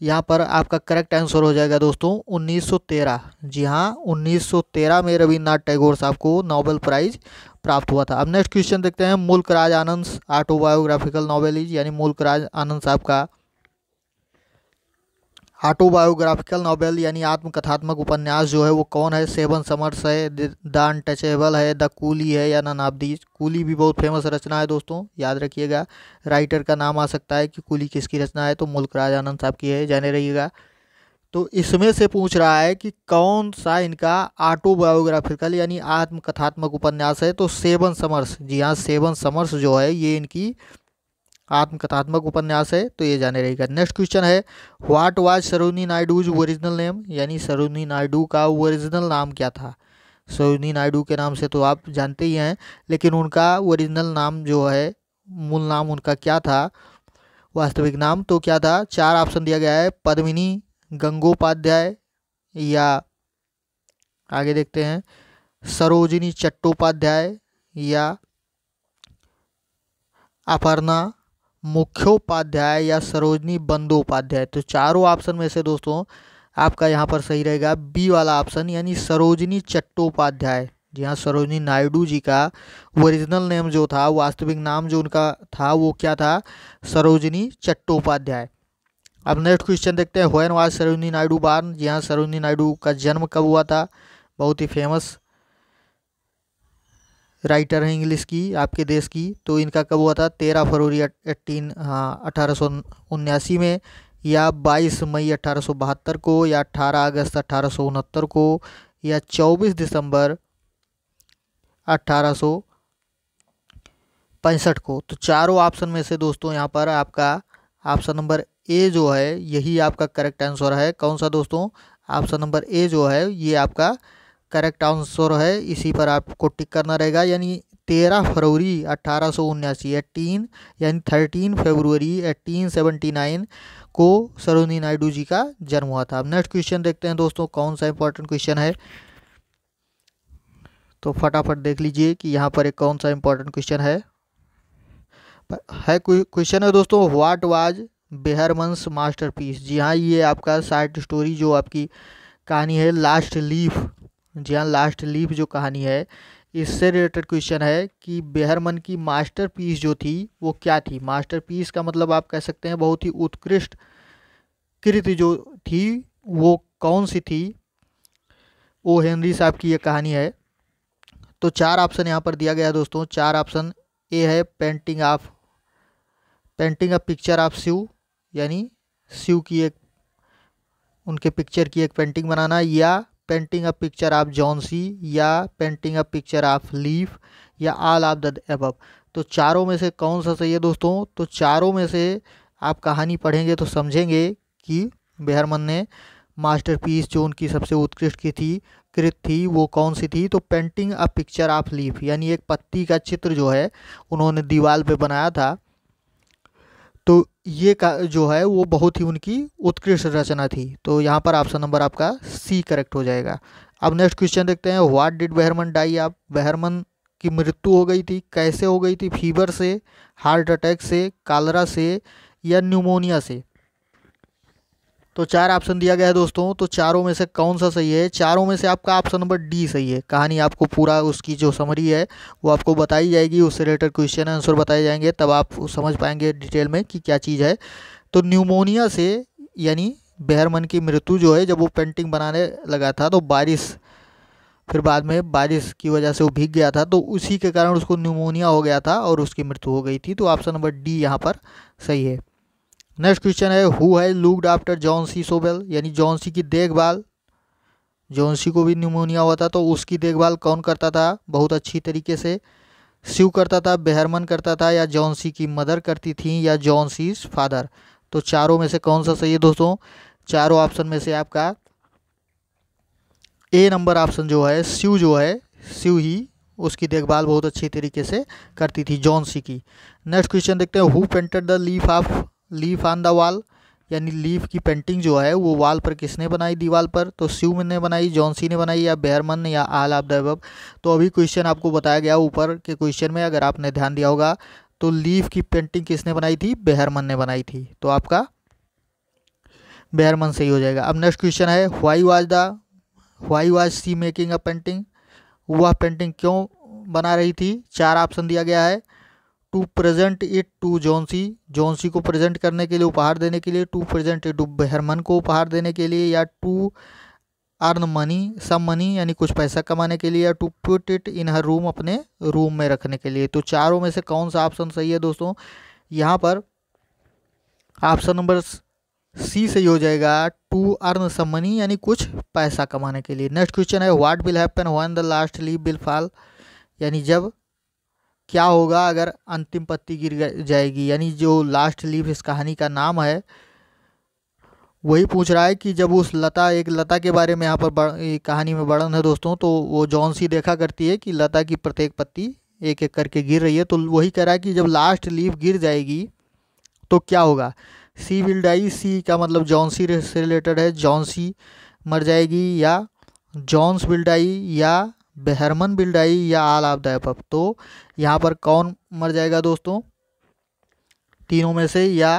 S1: यहाँ पर आपका करेक्ट आंसर हो जाएगा दोस्तों 1913 जी हाँ 1913 में रविन्द्रनाथ टैगोर साहब को नोबेल प्राइज़ प्राप्त हुआ था अब नेक्स्ट क्वेश्चन देखते हैं Mulk Raj Anand autobiographical novel is यानी मुल्क राज आनंद साहब का ऑटोबायोग्राफिकल नॉवेल यानी आत्मकथात्मक उपन्यास जो है वो कौन है सेवन समर्स है द अनटचेबल है द कूली है या नन कूली भी बहुत फेमस रचना है दोस्तों याद रखिएगा राइटर का नाम आ सकता है कि कूली किसकी रचना है तो मुल्क राज आनंद साहब की है जाने रहिएगा तो इसमें से पूछ रहा है कि कौन सा इनका ऑटोबायोग्राफिकल यानी आत्मकथात्मक उपन्यास है तो सेवन समर्स जी हाँ सेवन समर्स जो है ये इनकी आत्मकथात्मक उपन्यास है तो ये जाने रहेगा नेक्स्ट क्वेश्चन है what was Sarojini Naidu's original name यानी सरोनी नायडू का ओरिजिनल नाम क्या था सरोनी नायडू के नाम से तो आप जानते ही हैं लेकिन उनका ओरिजिनल नाम जो है मूल नाम उनका क्या था वास्तविक नाम तो क्या था चार ऑप्शन दिया गया है पद्मिनी गंगोपाध्याय या आगे देखते हैं सरोजिनी चट्टोपाध्याय या अपर्णा मुख्योपाध्याय या सरोजनी बंदोपाध्याय तो चारों ऑप्शन में से दोस्तों आपका यहाँ पर सही रहेगा बी वाला ऑप्शन यानी सरोजनी चट्टोपाध्याय जी हाँ सरोजनी नायडू जी का ओरिजिनल नेम जो था वास्तविक नाम जो उनका था वो क्या था सरोजनी चट्टोपाध्याय अब नेक्स्ट क्वेश्चन देखते हैं होयन वाज सरोजनी नायडू बार्न जी हाँ सरोजनी नायडू का जन्म कब हुआ था बहुत ही फेमस राइटर हैं इंग्लिश की आपके देश की तो इनका कब हुआ था तेरह फरवरी एट्टीन हाँ, अठारह में या 22 मई अठारह को या 18 अगस्त अठारह को या 24 दिसंबर अठारह को तो चारों ऑप्शन में से दोस्तों यहाँ पर आपका ऑप्शन नंबर ए जो है यही आपका करेक्ट आंसर है कौन सा दोस्तों ऑप्शन नंबर ए जो है ये आपका करेक्ट आंसर है इसी पर आपको टिक करना रहेगा यानी तेरह फरवरी अट्ठारह सौ उन्यासी एटीन यानी थर्टीन फरवरी एट्टीन सेवेंटी नाइन को सरोनी नायडू जी का जन्म हुआ था अब नेक्स्ट क्वेश्चन देखते हैं दोस्तों कौन सा इंपॉर्टेंट क्वेश्चन है तो फटाफट देख लीजिए कि यहाँ पर एक कौन सा इंपॉर्टेंट क्वेश्चन है है क्वेश्चन है दोस्तों व्हाट वाज बेहरमंस मास्टरपीस जी हाँ ये आपका साइड स्टोरी जो आपकी कहानी है लास्ट लीफ जी हाँ लास्ट लीप जो कहानी है इससे रिलेटेड क्वेश्चन है कि बेहरमन की मास्टरपीस जो थी वो क्या थी मास्टरपीस का मतलब आप कह सकते हैं बहुत ही उत्कृष्ट कृति जो थी वो कौन सी थी ओ हेनरी साहब की ये कहानी है तो चार ऑप्शन यहाँ पर दिया गया दोस्तों चार ऑप्शन ए है painting of painting of picture of Shiva यानी शिव की एक उनके पिक्चर की एक पेंटिंग बनाना या painting a picture of Johnsy या painting a picture of leaf या आल ऑफ द एब तो चारों में से कौन सा सही है दोस्तों तो चारों में से आप कहानी पढ़ेंगे तो समझेंगे कि बेहरमन ने मास्टरपीस जो उनकी सबसे उत्कृष्ट की थी कृत थी वो कौन सी थी तो painting a picture of leaf यानी एक पत्ती का चित्र जो है उन्होंने दीवार पे बनाया था तो ये का जो है वो बहुत ही उनकी उत्कृष्ट रचना थी तो यहाँ पर ऑप्शन नंबर आपका सी करेक्ट हो जाएगा अब नेक्स्ट क्वेश्चन देखते हैं व्हाट डिड बहरमन डाई आप बहरमन की मृत्यु हो गई थी कैसे हो गई थी फीवर से हार्ट अटैक से कालरा से या न्यूमोनिया से तो चार ऑप्शन दिया गया है दोस्तों तो चारों में से कौन सा सही है चारों में से आपका ऑप्शन नंबर डी सही है कहानी आपको पूरा उसकी जो समरी है वो आपको बताई जाएगी उससे रिलेटेड क्वेश्चन आंसर बताए जाएंगे तब आप समझ पाएंगे डिटेल में कि क्या चीज़ है तो न्यूमोनिया से यानी बहरमन की मृत्यु जो है जब वो पेंटिंग बनाने लगा था तो बारिश फिर बाद में बारिश की वजह से वो भीग गया था तो उसी के कारण उसको न्यूमोनिया हो गया था और उसकी मृत्यु हो गई थी तो ऑप्शन नंबर डी यहाँ पर सही है नेक्स्ट क्वेश्चन है who has looked after Johnsy so well यानी जॉन्सी की देखभाल जॉन्सी को भी निमोनिया हुआ था तो उसकी देखभाल कौन करता था बहुत अच्छी तरीके से शिव करता था बेहरमन करता था या जॉन्सी की मदर करती थी या जॉन्सी फादर तो चारों में से कौन सा सही है दोस्तों चारों ऑप्शन में से आपका ए नंबर ऑप्शन जो है शिव जो है शिव ही उसकी देखभाल बहुत अच्छी तरीके से करती थी जॉन्सी की नेक्स्ट क्वेश्चन देखते हैं who painted the leaf of leaf on the wall यानी लीफ की पेंटिंग जो है वो वाल पर किसने बनाई दीवाल पर तो शिव ने बनाई जॉनसी ने बनाई या बेहरमन या आल आप दब तो अभी क्वेश्चन आपको बताया गया ऊपर के क्वेश्चन में अगर आपने ध्यान दिया होगा तो लीफ की पेंटिंग किसने बनाई थी बेहरमन ने बनाई थी तो आपका बेहरमन सही हो जाएगा अब नेक्स्ट क्वेश्चन है why was the why was she making a painting वह पेंटिंग क्यों बना रही थी चार ऑप्शन दिया गया है to present it to Johnsy Johnsy को प्रेजेंट करने के लिए उपहार देने के लिए to present it to Behrman को उपहार देने के लिए या to earn money some money यानी कुछ पैसा कमाने के लिए या to put it in her room अपने रूम में रखने के लिए तो चारों में से कौन सा ऑप्शन सही है दोस्तों यहाँ पर ऑप्शन नंबर सी सही हो जाएगा टू अर्न सम मनी यानी कुछ पैसा कमाने के लिए नेक्स्ट क्वेश्चन है what will happen when the last leaf will fall यानी जब क्या होगा अगर अंतिम पत्ती गिर जाएगी यानी जो लास्ट लीफ इस कहानी का नाम है वही पूछ रहा है कि जब उस लता एक लता के बारे में यहाँ पर कहानी में वर्णन है दोस्तों तो वो जॉन सी देखा करती है कि लता की प्रत्येक पत्ती एक एक करके गिर रही है तो वही कह रहा है कि जब लास्ट लीफ गिर जाएगी तो क्या होगा सी विल डाई सी का मतलब जॉन सी से रिलेटेड है जॉन सी मर जाएगी या जॉन्स विल डाई या बेहरमन बिल्डाई या आल ऑफ द तो यहाँ पर कौन मर जाएगा दोस्तों तीनों में से या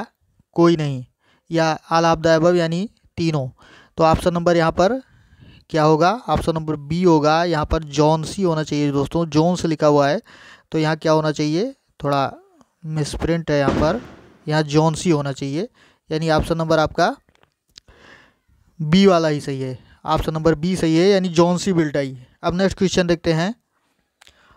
S1: कोई नहीं या आल ऑफ द यानी तीनों तो ऑप्शन नंबर यहाँ पर क्या होगा ऑप्शन नंबर बी होगा यहाँ पर जॉन सी होना चाहिए दोस्तों जॉन से लिखा हुआ है तो यहाँ क्या होना चाहिए थोड़ा मिसप्रिंट है यहाँ पर यहाँ जॉन सी होना चाहिए यानी ऑप्शन नंबर आपका बी वाला ही सही है ऑप्शन नंबर बी सही है यानी जॉन सी बिल्टाई अब नेक्स्ट क्वेश्चन देखते हैं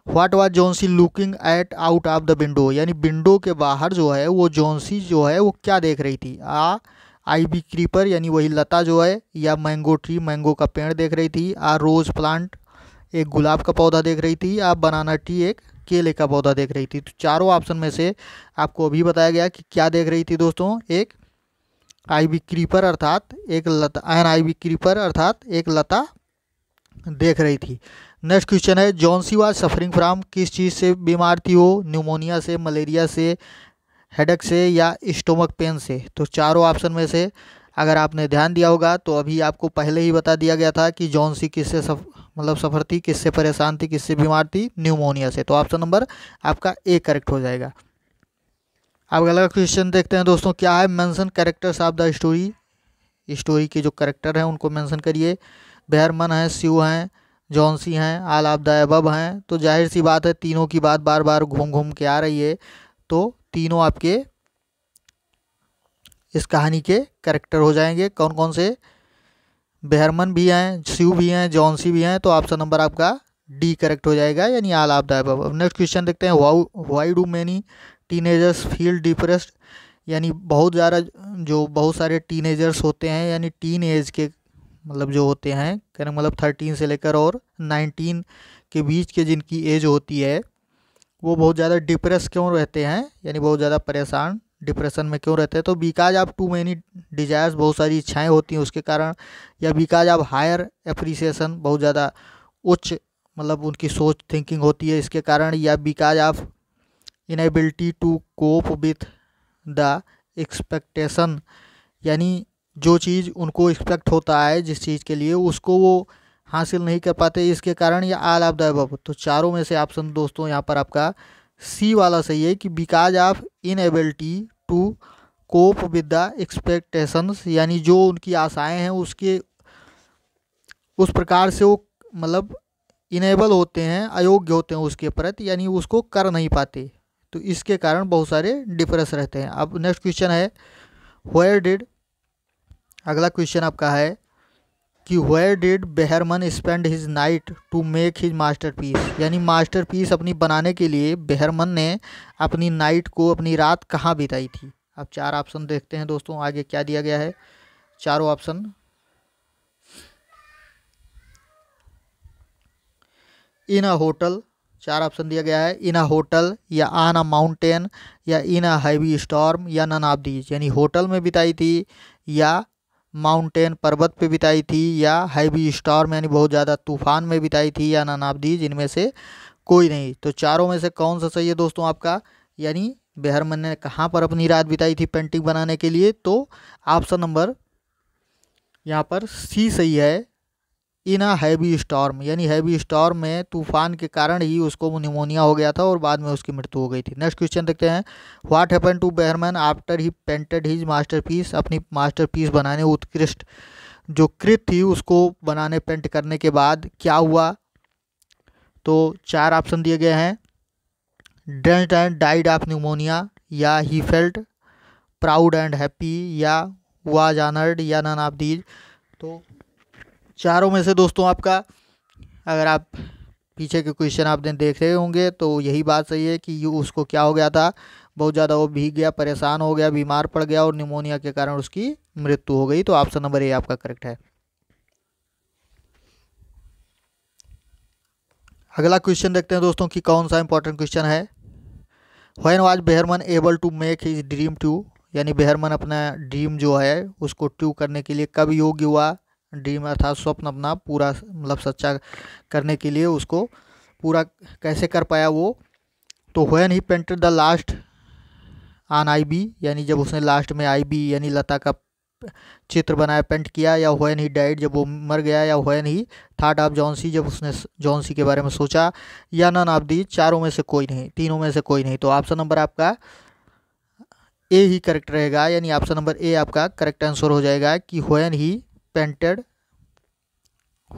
S1: what was Johnsy looking at out of the window यानी विंडो के बाहर जो है वो जोनसी जो है वो क्या देख रही थी आ आई बी क्रीपर यानी वही लता जो है या मैंगो ट्री मैंगो का पेड़ देख रही थी आ रोज़ प्लांट एक गुलाब का पौधा देख रही थी या बनाना ट्री एक केले का पौधा देख रही थी तो चारों ऑप्शन में से आपको अभी बताया गया कि क्या देख रही थी दोस्तों एक आई बी क्रीपर अर्थात एक लता एन आई बी क्रीपर अर्थात एक लता देख रही थी नेक्स्ट क्वेश्चन है जॉन्सी वाज सफरिंग फ्राम किस चीज़ से बीमार थी वो न्यूमोनिया से मलेरिया से हेडक से या स्टोमक पेन से तो चारों ऑप्शन में से अगर आपने ध्यान दिया होगा तो अभी आपको पहले ही बता दिया गया था कि जॉन्सी किससे सफ मतलब सफ़र थी किससे परेशान थी किससे बीमार थी न्यूमोनिया से तो ऑप्शन नंबर आपका ए करेक्ट हो जाएगा अब अगला क्वेश्चन देखते हैं दोस्तों क्या है mention characters of the story story के जो करेक्टर हैं उनको मेंशन करिए बहरमन हैं शिव हैं जॉनसी हैं आल आप दबब हैं तो जाहिर सी बात है तीनों की बात बार बार घूम घूम के आ रही है तो तीनों आपके इस कहानी के करेक्टर हो जाएंगे कौन कौन से बेहरमन भी हैं शिव भी हैं जॉनसी भी हैं तो ऑप्शन नंबर आपका डी करेक्ट हो जाएगा यानी आल आप दबब अब नेक्स्ट क्वेश्चन देखते हैं wow why do many teenagers feel depressed यानी बहुत ज़्यादा जो बहुत सारे टीनेजर्स होते हैं यानी टीन एज के मतलब जो होते हैं कहने मतलब थर्टीन से लेकर और नाइनटीन के बीच के जिनकी एज होती है वो बहुत ज़्यादा डिप्रेस क्यों रहते हैं यानी बहुत ज़्यादा परेशान डिप्रेशन में क्यों रहते हैं तो बिकाज आप टू मैनी डिजायर्स बहुत सारी इच्छाएं होती हैं उसके कारण या बिकाज आप हायर अप्रिसिएसन बहुत ज़्यादा उच्च मतलब उनकी सोच थिंकिंग होती है इसके कारण या बिकाज आप inability to cope with the expectation यानी जो चीज़ उनको एक्सपेक्ट होता है जिस चीज़ के लिए उसको वो हासिल नहीं कर पाते इसके कारण या आल ऑफ द तो चारों में से ऑप्शन दोस्तों यहाँ पर आपका सी वाला सही है कि because of inability to cope with the expectations यानी जो उनकी आशाएं हैं उसके उस प्रकार से वो मतलब इनेबल होते हैं अयोग्य होते हैं उसके प्रति यानी उसको कर नहीं पाते तो इसके कारण बहुत सारे डिप्रेस रहते हैं अब नेक्स्ट क्वेश्चन है वेयर डिड अगला क्वेश्चन आपका है कि where did Behrman spend his night to make his masterpiece यानी मास्टरपीस अपनी बनाने के लिए बेहरमन ने अपनी नाइट को अपनी रात कहाँ बिताई थी अब चार ऑप्शन देखते हैं दोस्तों आगे क्या दिया गया है चारों ऑप्शन इन अ होटल चार ऑप्शन दिया गया है इन अ होटल या आन अ माउंटेन या इन अ हैवी स्टॉर्म या नन ऑफ दीज यानी होटल में बिताई थी या माउंटेन पर्वत पे बिताई थी या हैवी में यानी बहुत ज़्यादा तूफान में बिताई थी या नानाबदीज इनमें से कोई नहीं तो चारों में से कौन सा सही है दोस्तों आपका यानी बेहरमन ने कहाँ पर अपनी रात बिताई थी पेंटिंग बनाने के लिए तो ऑप्शन नंबर यहाँ पर सी सही है इन अ हैवी स्टॉर्म यानी हैवी स्टॉर्म में तूफान के कारण ही उसको निमोनिया हो गया था और बाद में उसकी मृत्यु हो गई थी नेक्स्ट क्वेश्चन देखते हैं what happen to Behrman after he painted his masterpiece अपनी मास्टरपीस बनाने उत्कृष्ट जो कृत थी उसको बनाने पेंट करने के बाद क्या हुआ तो चार ऑप्शन दिए गए हैं drowned and died of pneumonia या he felt proud and happy या वाज आनर्ड या नन ऑफ दीज तो चारों में से दोस्तों आपका अगर आप पीछे के क्वेश्चन आपने देख रहे होंगे तो यही बात सही है कि यू उसको क्या हो गया था बहुत ज़्यादा वो भीग गया परेशान हो गया बीमार पड़ गया और निमोनिया के कारण उसकी मृत्यु हो गई तो ऑप्शन नंबर ए आपका करेक्ट है अगला क्वेश्चन देखते हैं दोस्तों कि कौन सा इंपॉर्टेंट क्वेश्चन है when was Behrman able to make his dream true यानी बेहरमन अपना ड्रीम जो है उसको ट्यू करने के लिए कब योग्य हुआ ड्रीम अर्थात स्वप्न अपना पूरा मतलब सच्चा करने के लिए उसको पूरा कैसे कर पाया वो तो when he painted the last on I B यानी जब उसने लास्ट में आई बी यानी लता का चित्र बनाया पेंट किया या वैन ही डाइड जब वो मर गया या when he thought of Johnsy जब उसने जॉन्सी के बारे में सोचा या नन ऑफ दी चारों में से कोई नहीं तीनों में से कोई नहीं तो ऑप्शन नंबर आपका ए ही करेक्ट रहेगा यानी ऑप्शन नंबर ए आपका करेक्ट आंसर हो जाएगा कि when he painted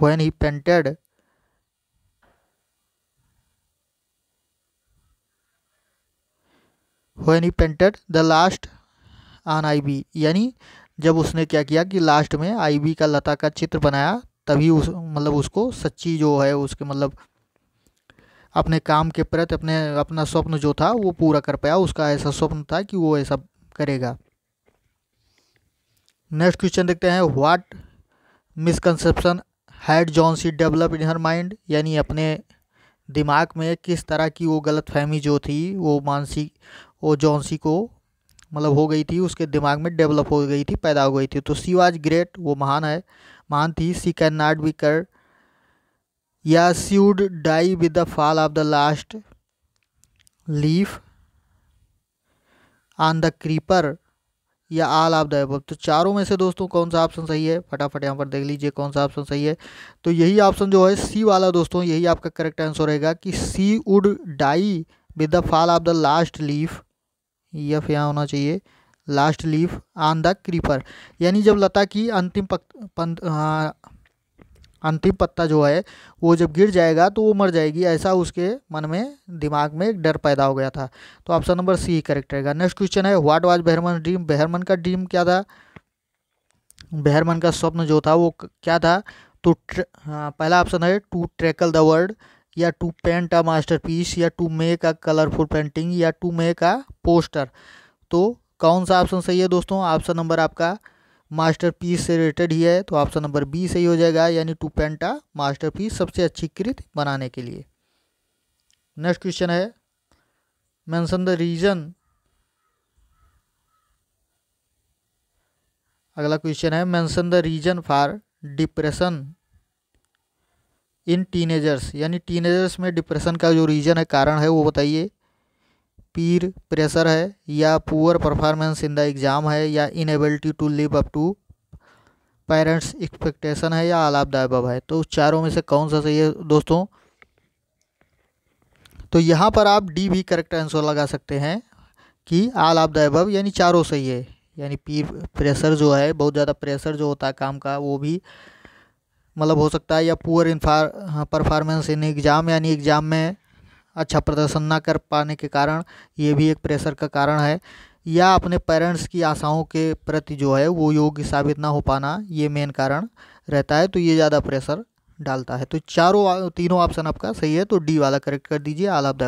S1: when he painted when he painted the last on IB यानी जब उसने क्या किया कि लास्ट में आईबी का लता का चित्र बनाया तभी उस मतलब उसको सच्ची जो है उसके मतलब अपने काम के प्रति अपने अपना स्वप्न जो था वो पूरा कर पाया उसका ऐसा स्वप्न था कि वो ऐसा करेगा नेक्स्ट क्वेश्चन देखते हैं what misconception had Johnsy develop in her mind यानी अपने दिमाग में किस तरह की वो गलत फहमी जो थी वो मानसी वो जॉनसी को मतलब हो गई थी उसके दिमाग में डेवलप हो गई थी पैदा हो गई थी तो सी वाज ग्रेट वो महान है महान थी सी कैन नॉट बी कर या she would die with the fall of the last leaf on the creeper या आल ऑफ द एबव तो चारों में से दोस्तों कौन सा ऑप्शन सही है फटाफट यहाँ पर देख लीजिए कौन सा ऑप्शन सही है तो यही ऑप्शन जो है सी वाला दोस्तों यही आपका करेक्ट आंसर रहेगा कि she would die with the fall of the last leaf फिर यहाँ होना चाहिए last leaf on the creeper यानी जब लता की अंतिम पक, आ, अंतिम पत्ता जो है वो जब गिर जाएगा तो वो मर जाएगी ऐसा उसके मन में दिमाग में एक डर पैदा हो गया था तो ऑप्शन नंबर सी करेक्ट रहेगा नेक्स्ट क्वेश्चन है what was Behrman dream Behrman का ड्रीम क्या था बहरमन का स्वप्न जो था वो क्या था तो पहला ऑप्शन है टू ट्रैकल द वर्ल्ड या to paint a masterpiece या to make a colourful painting या टू मेक अ पोस्टर तो कौन सा ऑप्शन सही है दोस्तों ऑप्शन नंबर आपका मास्टर पीस से रिलेटेड ही है तो ऑप्शन नंबर बी सही हो जाएगा यानी टू पेंटा मास्टर पीस सबसे अच्छी कृत बनाने के लिए नेक्स्ट क्वेश्चन है मेंशन द रीजन अगला क्वेश्चन है mention the reason for depression in teenagers यानी टीनेजर्स में डिप्रेशन का जो रीजन है कारण है वो बताइए पीर प्रेशर है या poor performance in the exam है या inability to live up to parents expectation है या आलाप ऑफ है तो चारों में से कौन सा सही है दोस्तों तो यहाँ पर आप डी भी करेक्ट आंसर लगा सकते हैं कि आल ऑफ यानी चारों सही है यानी पीर प्रेशर जो है बहुत ज़्यादा प्रेशर जो होता है काम का वो भी मतलब हो सकता है या poor in performance in exam यानी एग्ज़ाम में अच्छा प्रदर्शन ना कर पाने के कारण ये भी एक प्रेशर का कारण है या अपने पेरेंट्स की आशाओं के प्रति जो है वो योग्य साबित ना हो पाना ये मेन कारण रहता है तो ये ज़्यादा प्रेशर डालता है तो चारों तीनों ऑप्शन आपका सही है तो डी वाला करेक्ट कर दीजिए आल ऑफ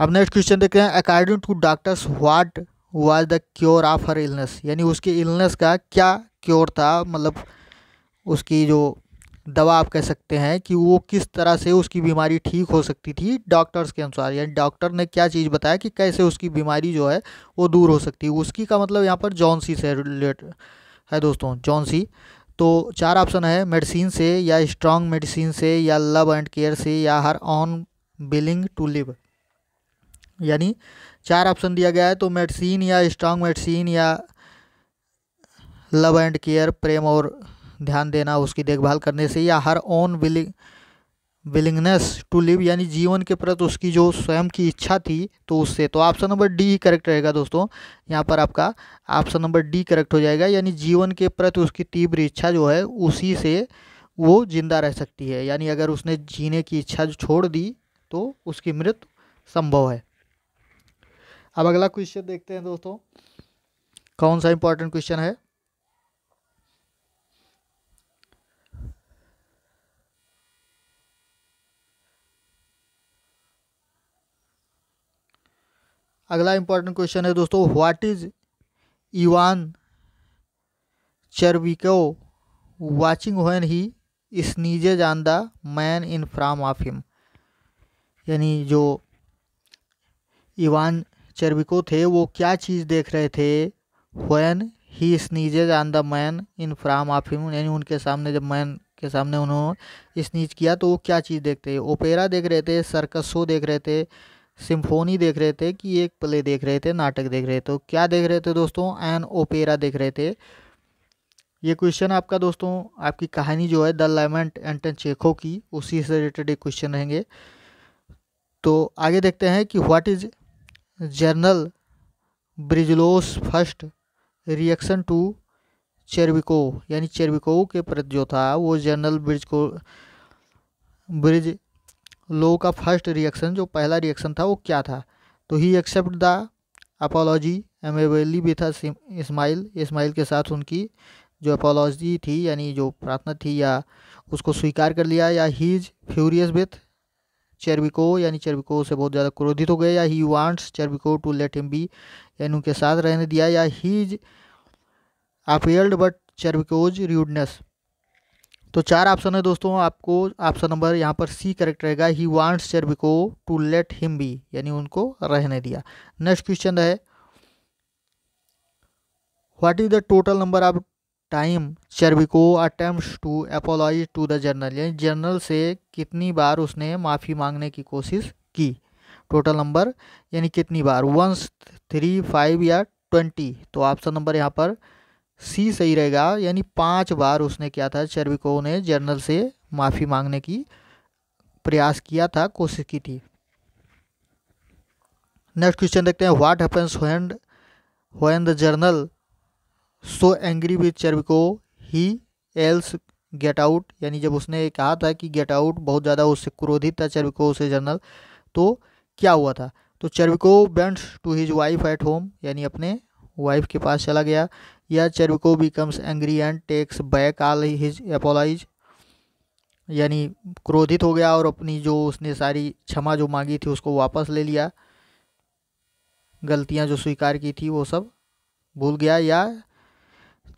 S1: अब नेक्स्ट क्वेश्चन देखते हैं according to doctors what was the cure of her illness यानी उसकी इलनेस का क्या क्योर था मतलब उसकी जो दवा आप कह सकते हैं कि वो किस तरह से उसकी बीमारी ठीक हो सकती थी डॉक्टर्स के अनुसार यानी डॉक्टर ने क्या चीज़ बताया कि कैसे उसकी बीमारी जो है वो दूर हो सकती है उसकी का मतलब यहाँ पर जॉन्सी से रिलेट है दोस्तों जॉन्सी तो चार ऑप्शन है मेडिसिन से या स्ट्रांग मेडिसिन से या लव एंड केयर से या her own willing to live यानी चार ऑप्शन दिया गया है तो मेडिसिन या स्ट्रांग मेडिसिन या लव एंड केयर प्रेम और ध्यान देना उसकी देखभाल करने से या her own willing willingness to live यानी जीवन के प्रति उसकी जो स्वयं की इच्छा थी तो उससे तो ऑप्शन नंबर डी ही करेक्ट रहेगा दोस्तों यहाँ पर आपका ऑप्शन नंबर डी करेक्ट हो जाएगा यानी जीवन के प्रति उसकी तीव्र इच्छा जो है उसी से वो जिंदा रह सकती है यानी अगर उसने जीने की इच्छा जो छोड़ दी तो उसकी मृत्यु संभव है अब अगला क्वेश्चन देखते हैं दोस्तों कौन सा इंपॉर्टेंट क्वेश्चन है अगला इंपॉर्टेंट क्वेश्चन है दोस्तों what is Ivan Chervyakov watching when he sneezes John the man in front of him यानी जो इवान चर्विको थे वो क्या चीज़ देख रहे थे when he sneezes John the man in front of him यानी उनके सामने जब मैन के सामने उन्होंने स्नीज किया तो वो क्या चीज़ देखते ओपेरा देख रहे थे सर्कस शो देख रहे थे सिम्फोनी देख रहे थे कि एक प्ले देख रहे थे नाटक देख रहे थे तो क्या देख रहे थे दोस्तों एन ओपेरा देख रहे थे ये क्वेश्चन आपका दोस्तों आपकी कहानी जो है द लेमेंट एंटन चेखो की उसी से रिलेटेड एक क्वेश्चन रहेंगे तो आगे देखते हैं कि what is general Brizzhalov's first reaction to Chervyakov यानी चेरविको के प्रति जो था वो जर्नल ब्रिज को ब्रिज लोगों का फर्स्ट रिएक्शन जो पहला रिएक्शन था वो क्या था तो ही एक्सेप्ट द अपोलॉजी भी था इस्माइल इस्माइल के साथ उनकी जो अपोलॉजी थी यानी जो प्रार्थना थी या उसको स्वीकार कर लिया या he is furious with Chervyakov यानी चेरबिको से बहुत ज़्यादा क्रोधित हो गए या he wants Chervyakov to let him be यानी उनके साथ रहने दिया या he is appalled but Chervyakov's rudeness तो चार ऑप्शन है दोस्तों आपको ऑप्शन नंबर यहाँ पर सी करेक्ट रहेगा he wants Chervyakov to let him be यानी उनको रहने दिया नेक्स्ट क्वेश्चन है what is the total number of time Chervyakov attempt to apologise to the general यानी जर्नल से कितनी बार उसने माफ़ी मांगने की कोशिश की टोटल नंबर यानी कितनी बार वंस थ्री फाइव या ट्वेंटी तो ऑप्शन नंबर यहाँ पर सी सही रहेगा यानी पांच बार उसने क्या था चर्विको ने जर्नल से माफ़ी मांगने की प्रयास किया था कोशिश की थी नेक्स्ट क्वेश्चन देखते हैं what happens when when the general so angry with Chervyakov he yells get out यानी जब उसने कहा था कि गेट आउट बहुत ज़्यादा उससे क्रोधित था चर्विको उसे जर्नल तो क्या हुआ था तो Chervyakov wends to his wife at home यानी अपने वाइफ के पास चला गया या Chervyakov becomes angry and takes back all his apologise यानी क्रोधित हो गया और अपनी जो उसने सारी क्षमा जो मांगी थी उसको वापस ले लिया गलतियां जो स्वीकार की थी वो सब भूल गया या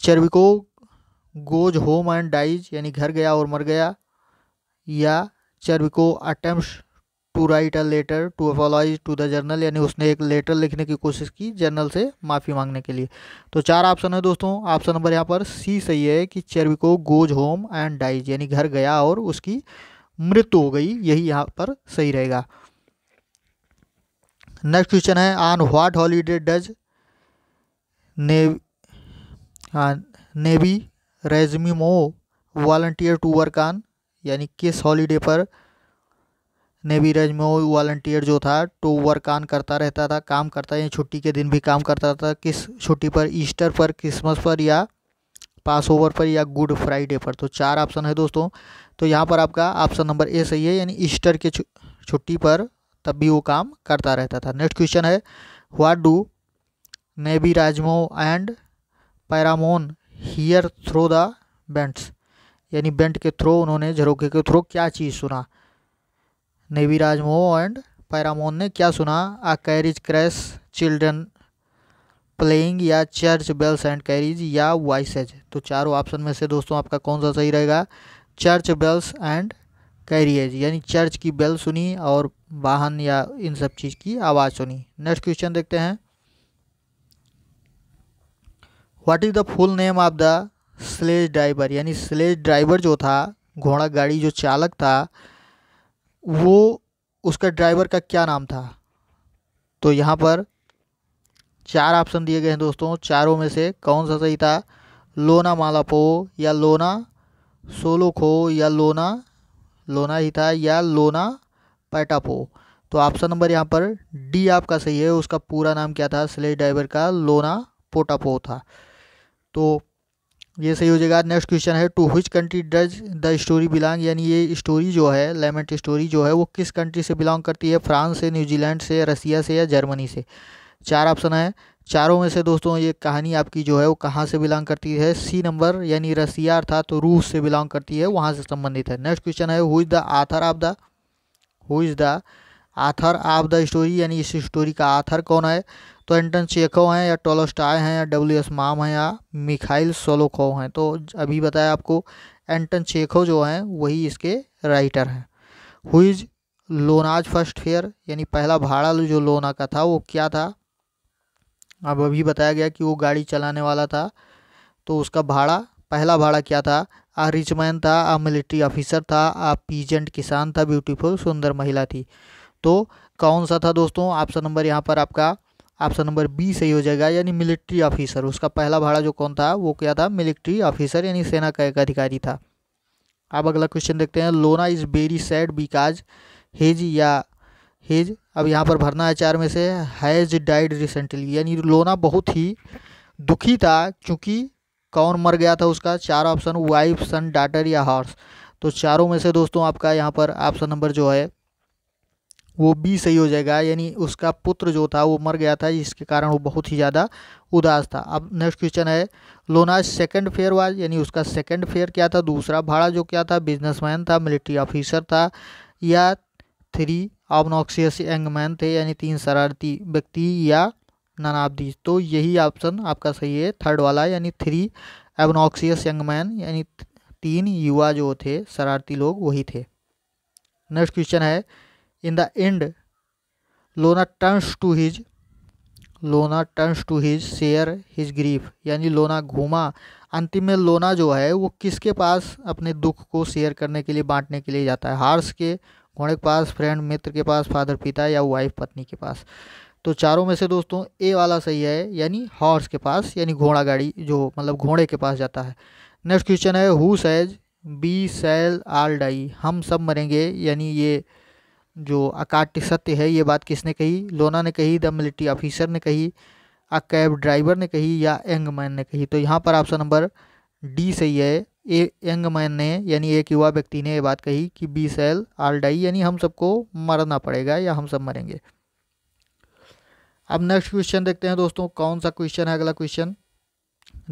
S1: Chervyakov goes home and dies यानी घर गया और मर गया या Chervyakov attempt to write a letter to apologise to the general यानी उसने एक लेटर लिखने की कोशिश की जर्नल से माफ़ी मांगने के लिए तो चार ऑप्शन है दोस्तों ऑप्शन नंबर यहाँ पर सी सही है कि को गोज होम एंड डाइज यानी घर गया और उसकी मृत्यु हो गई यही यहाँ पर सही रहेगा नेक्स्ट क्वेश्चन है ऑन व्हाट हॉलीडे डज नेवी रेजमी मो वॉल्टियर टू वर्क ऑन यानी किस हॉलीडे पर नेवी रेंज में वो वॉल्टियर जो था तो वर्क ऑन करता रहता था काम करता या छुट्टी के दिन भी काम करता था किस छुट्टी पर ईस्टर पर क्रिसमस पर या पास ओवर पर या गुड फ्राइडे पर तो चार ऑप्शन है दोस्तों तो यहाँ पर आपका ऑप्शन नंबर ए सही है यानी ईस्टर के छुट्टी पर तब भी वो काम करता रहता था नेक्स्ट क्वेश्चन है वाट डू नेवी राजमो एंड पैरामोन हियर थ्रो द बेंट्स यानी बेंट के थ्रो उन्होंने झरोके के थ्रो क्या चीज़ सुना नेवी राजमो एंड पैरामोन ने क्या सुना a carriage crash children playing या चर्च बेल्स एंड कैरिज या वॉइसेज तो चारों ऑप्शन में से दोस्तों आपका कौन सा सही रहेगा चर्च बेल्स एंड कैरियज यानी चर्च की बेल सुनी और वाहन या इन सब चीज़ की आवाज़ सुनी नेक्स्ट क्वेश्चन देखते हैं what is the full name of the sledge driver यानी स्लेज ड्राइवर जो था घोड़ा गाड़ी जो चालक था वो उसका ड्राइवर का क्या नाम था तो यहाँ पर चार ऑप्शन दिए गए हैं दोस्तों चारों में से कौन सा सही था लोना मालापो या लोना सोलोखो या लोना लोना ही था या लोना पैटापो तो ऑप्शन नंबर यहाँ पर डी आपका सही है उसका पूरा नाम क्या था स्लेज ड्राइवर का लोना पोटापो था तो ये सही हो जाएगा नेक्स्ट क्वेश्चन है to which country does the story belong यानी ये स्टोरी जो है लेमेंट स्टोरी जो है वो किस कंट्री से बिलोंग करती है फ्रांस से न्यूजीलैंड से रसिया से या जर्मनी से चार ऑप्शन है चारों में से दोस्तों ये कहानी आपकी जो है वो कहाँ से बिलोंग करती है सी नंबर यानी रसिया अर्थात तो रूस से बिलोंग करती है वहाँ से संबंधित है नेक्स्ट क्वेश्चन है who is the author of the who is the author of the story यानी इस स्टोरी का आथर कौन है तो एंटन चेखव हैं या टोलोस्टाय हैं या डब्ल्यू एस माम हैं या मिखाइल सोलोखोव हैं तो अभी बताया आपको एंटन चेखव जो हैं वही इसके राइटर हैं हुईज लोनाज फर्स्ट फेयर यानी पहला भाड़ा जो लोना का था वो क्या था अब अभी बताया गया कि वो गाड़ी चलाने वाला था तो उसका भाड़ा पहला भाड़ा क्या था आ रिचमैन था आ मिलिट्री ऑफिसर था आ पीजेंट किसान था ब्यूटीफुल सुंदर महिला थी तो कौन सा था दोस्तों ऑप्शन नंबर यहाँ पर आपका ऑप्शन नंबर बी सही हो जाएगा यानी मिलिट्री ऑफिसर उसका पहला भाड़ा जो कौन था वो क्या था मिलिट्री ऑफिसर यानी सेना का एक अधिकारी था अब अगला क्वेश्चन देखते हैं Lona is very sad because his या हिज अब यहाँ पर भरना है चार में से हैज डाइड रिसेंटली यानी लोना बहुत ही दुखी था क्योंकि कौन मर गया था उसका चार ऑप्शन वाइफ सन डाटर या हॉर्स तो चारों में से दोस्तों आपका यहाँ पर ऑप्शन नंबर जो है वो बी सही हो जाएगा यानी उसका पुत्र जो था वो मर गया था जिसके कारण वो बहुत ही ज़्यादा उदास था अब नेक्स्ट क्वेश्चन है लोनाज सेकंड फेयर वाज यानी उसका सेकंड फेयर क्या था दूसरा भाड़ा जो क्या था बिजनेसमैन था मिलिट्री ऑफिसर था या थ्री ऑबनॉक्सियस यंगमैन थे यानी तीन शरारती व्यक्ति या ननाबदीज तो यही ऑप्शन आपका सही है थर्ड वाला यानी थ्री एबनॉक्सियस यंगमैन यानी तीन युवा जो थे शरारती लोग वही थे नेक्स्ट क्वेश्चन है In the end, Lona turns to his Lona turns to his share his grief यानी लोना घूमा अंतिम में लोना जो है वो किसके पास अपने दुख को शेयर करने के लिए बांटने के लिए जाता है हार्स के घोड़े के पास फ्रेंड मित्र के पास फादर पिता या वाइफ पत्नी के पास तो चारों में से दोस्तों ए वाला सही है यानी हॉर्स के पास यानी घोड़ा गाड़ी जो मतलब घोड़े के पास जाता है नेक्स्ट क्वेश्चन है who says we shall all die हम सब मरेंगे यानी ये जो अकाट्य सत्य है ये बात किसने कही लोना ने कही द मिलिट्री ऑफिसर ने कही अ कैब ड्राइवर ने कही या मैन ने कही तो यहाँ पर ऑप्शन नंबर डी सही है ए यंगमैन ने यानी एक युवा व्यक्ति ने ये बात कही कि बी सेल आल डाई यानी हम सबको मरना पड़ेगा या हम सब मरेंगे अब नेक्स्ट क्वेश्चन देखते हैं दोस्तों कौन सा क्वेश्चन है अगला क्वेश्चन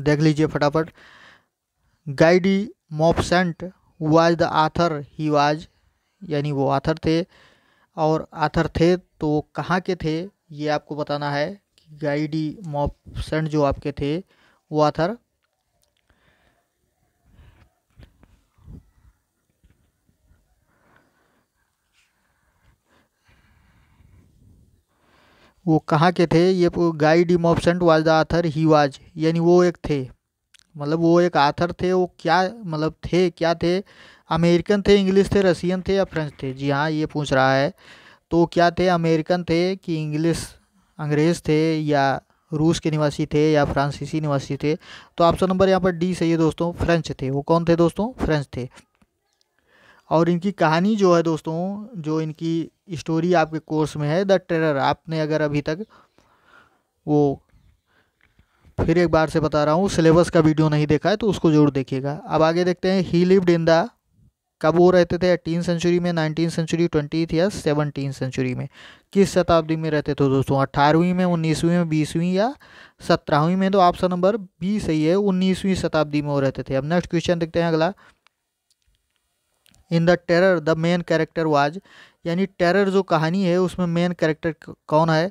S1: देख लीजिए फटाफट Guy de Maupassant was the author he was यानी वो आथर थे और आथर थे तो वो कहाँ के थे ये आपको बताना है कि गाइडी मॉपसेंट जो आपके थे वो आथर वो कहाँ के थे ये Guy de Maupassant was the author he was यानी वो एक थे मतलब वो एक आथर थे वो क्या मतलब थे क्या थे अमेरिकन थे इंग्लिश थे रसियन थे या फ्रेंच थे जी हाँ ये पूछ रहा है तो क्या थे अमेरिकन थे कि इंग्लिश अंग्रेज़ थे या रूस के निवासी थे या फ्रांसीसी निवासी थे तो ऑप्शन नंबर यहाँ पर डी सही है दोस्तों फ्रेंच थे वो कौन थे दोस्तों फ्रेंच थे और इनकी कहानी जो है दोस्तों जो इनकी स्टोरी आपके कोर्स में है द टेरर आपने अगर अभी तक वो फिर एक बार से बता रहा हूँ सिलेबस का वीडियो नहीं देखा है तो उसको जरूर देखिएगा अब आगे देखते हैं ही लिव्ड इन द कब वो रहते थे एटीन सेंचुरी में नाइनटीन सेंचुरी ट्वेंटी या सेवनटीन सेंचुरी में किस शताब्दी में रहते थे दोस्तों अट्ठारहवीं में उन्नीसवीं में बीसवीं या सत्रहवीं में तो ऑप्शन नंबर बी सही है उन्नीसवीं शताब्दी में वो रहते थे अब नेक्स्ट क्वेश्चन देखते हैं अगला in the terror the main character was यानी टेरर जो कहानी है उसमें मेन कैरेक्टर कौन है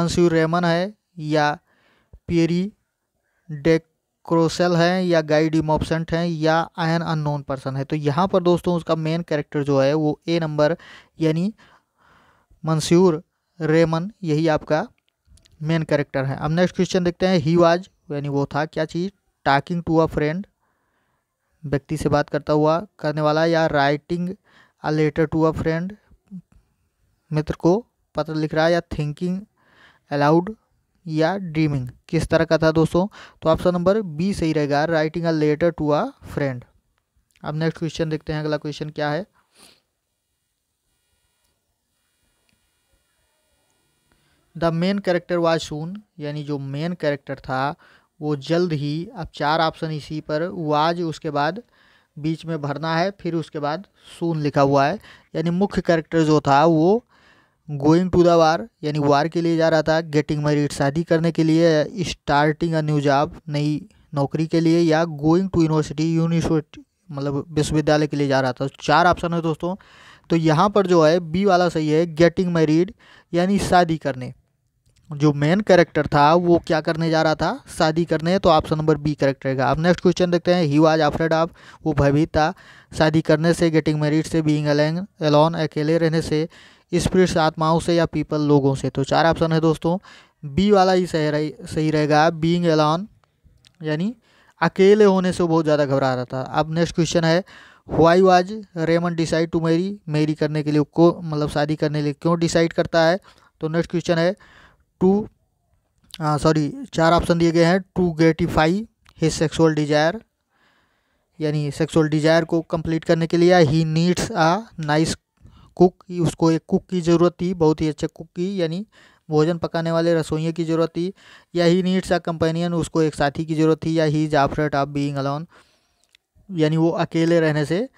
S1: मंसूर रहमान है या पेरी डेक क्रोसेल हैं या गाई डिमोपसेंट हैं या एन अननोन पर्सन है तो यहाँ पर दोस्तों उसका मेन कैरेक्टर जो है वो ए नंबर यानी मंसूर रेमन यही आपका मेन कैरेक्टर है अब नेक्स्ट क्वेश्चन देखते हैं ही वाज यानी वो था क्या चीज़ टाकिंग टू अ फ्रेंड व्यक्ति से बात करता हुआ करने वाला या writing a letter to a friend मित्र को पत्र लिख रहा है या थिंकिंग अलाउड या ड्रीमिंग किस तरह का था दोस्तों तो ऑप्शन नंबर बी सही रहेगा writing a letter to a friend अब नेक्स्ट क्वेश्चन देखते हैं अगला क्वेश्चन क्या है the main character was soon यानी जो मेन कैरेक्टर था वो जल्द ही अब चार ऑप्शन इसी पर वाज उसके बाद बीच में भरना है फिर उसके बाद सून लिखा हुआ है यानी मुख्य कैरेक्टर जो था वो गोइंग टू द वार यानी वार के लिए जा रहा था गेटिंग मैरिड शादी करने के लिए स्टार्टिंग अ न्यू जॉब नई नौकरी के लिए या गोइंग टू यूनिवर्सिटी यूनिवर्सिटी मतलब विश्वविद्यालय के लिए जा रहा था चार ऑप्शन है दोस्तों तो यहाँ पर जो है बी वाला सही है गेटिंग मैरिड यानी शादी करने जो मेन कैरेक्टर था वो क्या करने जा रहा था शादी करने तो ऑप्शन नंबर बी करेक्ट रहेगा अब नेक्स्ट क्वेश्चन देखते हैं ही वाज आफ्रेड ऑफ वो भयभीत था शादी करने से गेटिंग मैरिड से बीइंग अलोन अकेले रहने से स्पिरिट्स आत्माओं से या पीपल लोगों से तो चार ऑप्शन है दोस्तों बी वाला ही सही रह, सही रहेगा बींग एलॉन यानी अकेले होने से वो बहुत ज़्यादा घबरा रहा था अब नेक्स्ट क्वेश्चन है why was Raymond decide to marry marry करने के लिए को मतलब शादी करने के लिए क्यों डिसाइड करता है तो नेक्स्ट क्वेश्चन है टू सॉरी चार ऑप्शन दिए गए हैं to gratify his sexual desire यानी सेक्सुअल डिजायर को कंप्लीट करने के लिए he needs a nice cook उसको एक कुक की ज़रूरत थी बहुत ही अच्छे कुक की यानी भोजन पकाने वाले रसोई की ज़रूरत थी या ही नीड्स अ कंपेनियन उसको एक साथी की ज़रूरत थी या he is afraid of being alone यानी वो अकेले रहने से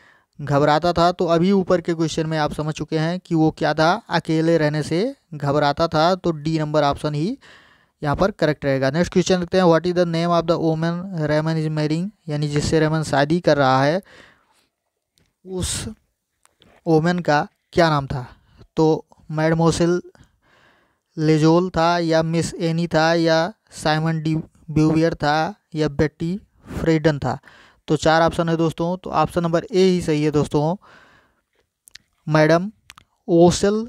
S1: घबराता था तो अभी ऊपर के क्वेश्चन में आप समझ चुके हैं कि वो क्या था अकेले रहने से घबराता था तो डी नंबर ऑप्शन ही यहाँ पर करेक्ट रहेगा नेक्स्ट क्वेश्चन देखते हैं what is the name of the woman Raymond is marrying यानी जिससे रेमन शादी कर रहा है उस ओमेन का क्या नाम था तो मैड लेजोल था या मिस एनी था या साइमन डी ब्यूवियर था या बेटी फ्रेडन था तो चार ऑप्शन है दोस्तों तो ऑप्शन नंबर ए ही सही है दोस्तों मैडम ओसल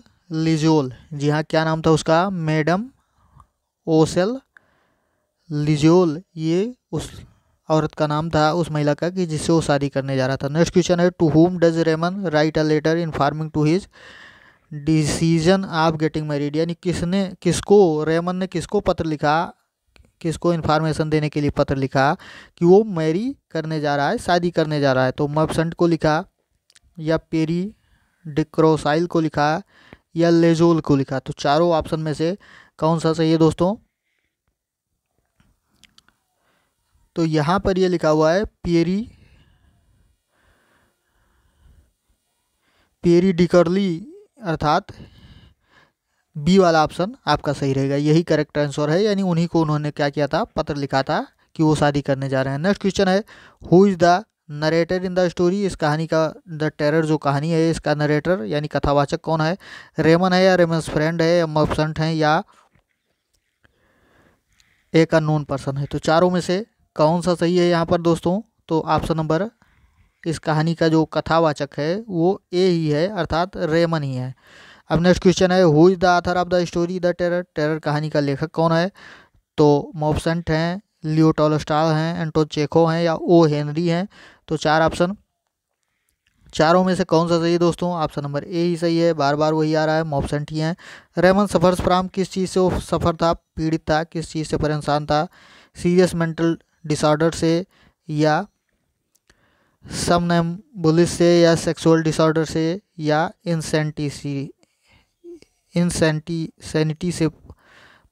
S1: लिजोल जी हाँ क्या नाम था उसका मैडम ओसल लिजोल ये उस औरत का नाम था उस महिला का कि जिससे वो शादी करने जा रहा था नेक्स्ट क्वेश्चन है to whom does Raymond write a letter informing to his decision of getting married यानी किसने किसको रेमन ने किसको पत्र लिखा किसको इन्फॉर्मेशन देने के लिए पत्र लिखा कि वो मैरी करने जा रहा है शादी करने जा रहा है तो मबसंट को लिखा या पेरी डिक्रोसाइल को लिखा या लेजोल को लिखा तो चारों ऑप्शन में से कौन सा सही है दोस्तों तो यहाँ पर ये लिखा हुआ है पेरी पेरी डिकर्ली अर्थात बी वाला ऑप्शन आपका सही रहेगा यही करेक्ट आंसर है यानी उन्हीं को उन्होंने क्या किया था पत्र लिखा था कि वो शादी करने जा रहे हैं नेक्स्ट क्वेश्चन है who is the narrator in the story इस कहानी का द टेरर जो कहानी है इसका नरेटर यानी कथावाचक कौन है रेमन है या रेमन फ्रेंड है या मफसेंट है या एक अनोन पर्सन है तो चारों में से कौन सा सही है यहाँ पर दोस्तों तो ऑप्शन नंबर इस कहानी का जो कथावाचक है वो ए ही है अर्थात रेमन ही है अब नेक्स्ट क्वेश्चन है who is the author of the story the terror terror कहानी का लेखक कौन है तो मोबसेंट हैं लियो हैं एंटो चेखो हैं या ओ हेनरी हैं तो चार ऑप्शन चारों में से कौन सा सही है दोस्तों ऑप्शन नंबर ए ही सही है बार बार वही आ रहा है मोबसेंट ही हैं रेमन सफर्स फ्राम किस चीज़ से वो सफ़र था पीड़ित था किस चीज़ से परेशान था सीरियस मेंटल डिसऑर्डर से या समनेम्बुलिस से या सेक्सुअल डिसऑर्डर से या इनसेंटिसी इनसेंटी से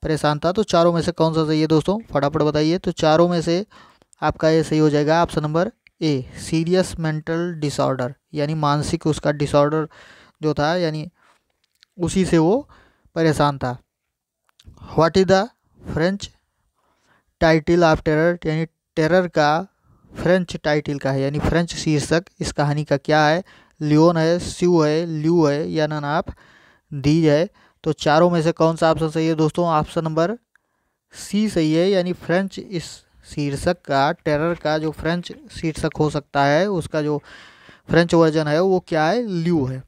S1: परेशान था तो चारों में से कौन सा सही है दोस्तों फटाफट बताइए तो चारों में से आपका ये सही हो जाएगा option number A serious mental disorder यानी मानसिक उसका डिसऑर्डर जो था यानी उसी से वो परेशान था what is the French title of terror यानी टेरर का फ्रेंच टाइटल का है यानी फ्रेंच शीर्षक इस कहानी का क्या है लियोन है स्यू है ल्यू है या नन ऑफ दीज है तो चारों में से कौन सा ऑप्शन सही है दोस्तों ऑप्शन नंबर सी सही है यानी फ्रेंच इस शीर्षक का टेरर का जो फ्रेंच शीर्षक हो सकता है उसका जो फ्रेंच वर्जन है वो क्या है ल्यू है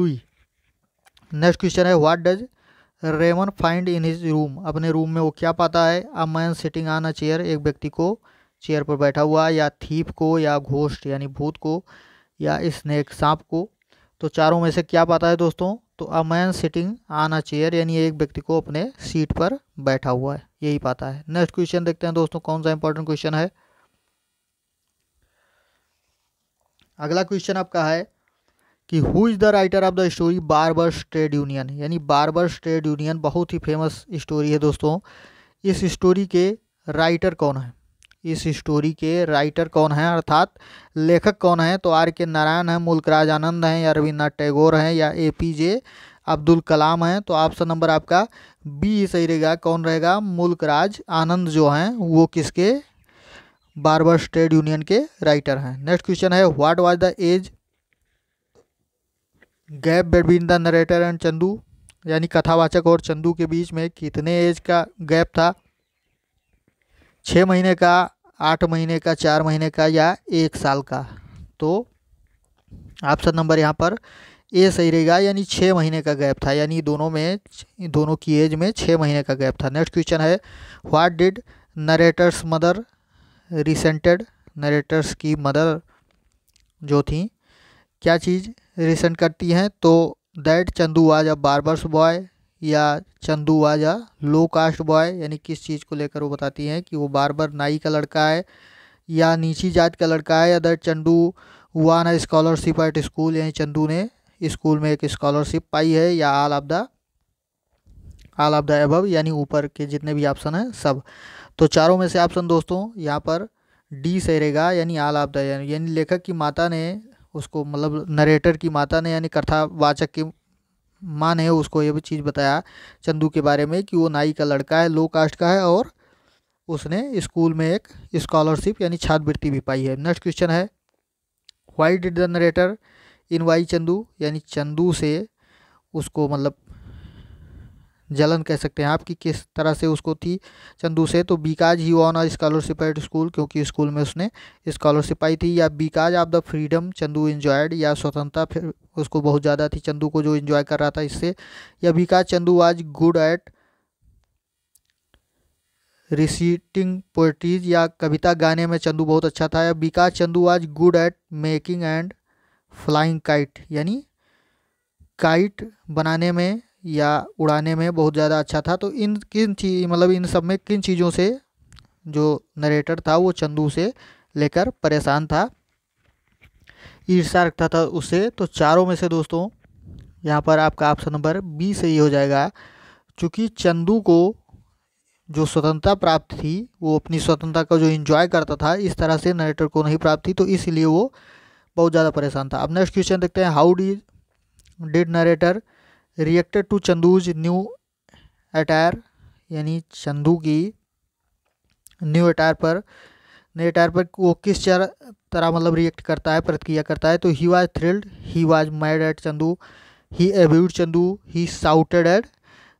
S1: लुई नेक्स्ट क्वेश्चन है what does Raymond find in his room अपने रूम में वो क्या पाता है a man sitting on a chair एक व्यक्ति को चेयर पर बैठा हुआ या थीप को या घोष्ट यानी भूत को या स्नेक सांप को तो चारों में से क्या पाता है दोस्तों तो a man sitting on a chair यानी एक व्यक्ति को अपने सीट पर बैठा हुआ है यही पाता है नेक्स्ट क्वेश्चन देखते हैं दोस्तों कौन सा इंपॉर्टेंट क्वेश्चन है अगला क्वेश्चन आपका है कि who is the writer of the story barber trade union यानी बारबर ट्रेड यूनियन बहुत ही फेमस स्टोरी है दोस्तों इस स्टोरी के राइटर कौन है इस स्टोरी के राइटर कौन हैं अर्थात लेखक कौन हैं तो आर के नारायण हैं मुल्कराज आनंद हैं या रविन्द्रनाथ टैगोर हैं या ए पी जे अब्दुल कलाम हैं तो ऑप्शन नंबर आपका बी सही रहेगा कौन रहेगा मुल्कराज आनंद जो हैं वो किसके बारबर ट्रेड यूनियन के राइटर हैं नेक्स्ट क्वेश्चन है what was the age gap between the narrator and Chandu यानी कथावाचक और चंदू के बीच में कितने एज का गैप था छः महीने का आठ महीने का चार महीने का या एक साल का तो ऑप्शन नंबर यहाँ पर ए सही रहेगा यानी छः महीने का गैप था यानी दोनों में दोनों की एज में छः महीने का गैप था नेक्स्ट क्वेश्चन है what did narrator's mother resented narrator's की मदर जो थी क्या चीज़ रिसेंट करती हैं तो that Chandu was a barber's boy या Chandu was a low caste boy यानी किस चीज़ को लेकर वो बताती हैं कि वो बार्बर नाई का लड़का है या नीची जात का लड़का है या that Chandu won a scholarship at school यानी चंदू ने स्कूल में एक स्कॉलरशिप पाई है या all of the all of the above यानी ऊपर के जितने भी ऑप्शन हैं सब तो चारों में से ऑप्शन दोस्तों यहाँ पर डी सही रहेगा यानी आल ऑफ द यानी लेखक की माता ने उसको मतलब नरेटर की माता ने यानी कथावाचक की माँ ने उसको ये भी चीज़ बताया चंदू के बारे में कि वो नाई का लड़का है लो कास्ट का है और उसने स्कूल में एक स्कॉलरशिप यानी छात्रवृत्ति भी पाई है नेक्स्ट क्वेश्चन है why did the narrator envy Chandu यानी चंदू से उसको मतलब जलन कह सकते हैं आपकी किस तरह से उसको थी चंदू से तो because he won a scholarship at school क्योंकि स्कूल में उसने स्कॉलरशिप पाई थी या because of the freedom Chandu enjoyed या स्वतंत्रता फिर उसको बहुत ज़्यादा थी चंदू को जो इन्जॉय कर रहा था इससे या because Chandu was good eight रिसीटिंग poetries या कविता गाने में चंदू बहुत अच्छा था या because Chandu was good at making and flying kite यानी काइट बनाने में या उड़ाने में बहुत ज़्यादा अच्छा था तो इन किन चीज मतलब इन सब में किन चीज़ों से जो नरेटर था वो चंदू से लेकर परेशान था ईर्षा रखता था उससे तो चारों में से दोस्तों यहाँ पर आपका ऑप्शन नंबर बी सही हो जाएगा चूँकि चंदू को जो स्वतंत्रता प्राप्त थी वो अपनी स्वतंत्रता का जो इन्जॉय करता था इस तरह से नरेटर को नहीं प्राप्त थी तो इसलिए वो बहुत ज़्यादा परेशान था अब नेक्स्ट क्वेश्चन देखते हैं हाउ डी did narrator reacted to Chandu's new attire यानी चंदू की न्यू अटायर पर नए अटायर पर वो किस तरह मतलब रिएक्ट करता है प्रतिक्रिया करता है तो he was thrilled he was mad at Chandu he abused Chandu he shouted at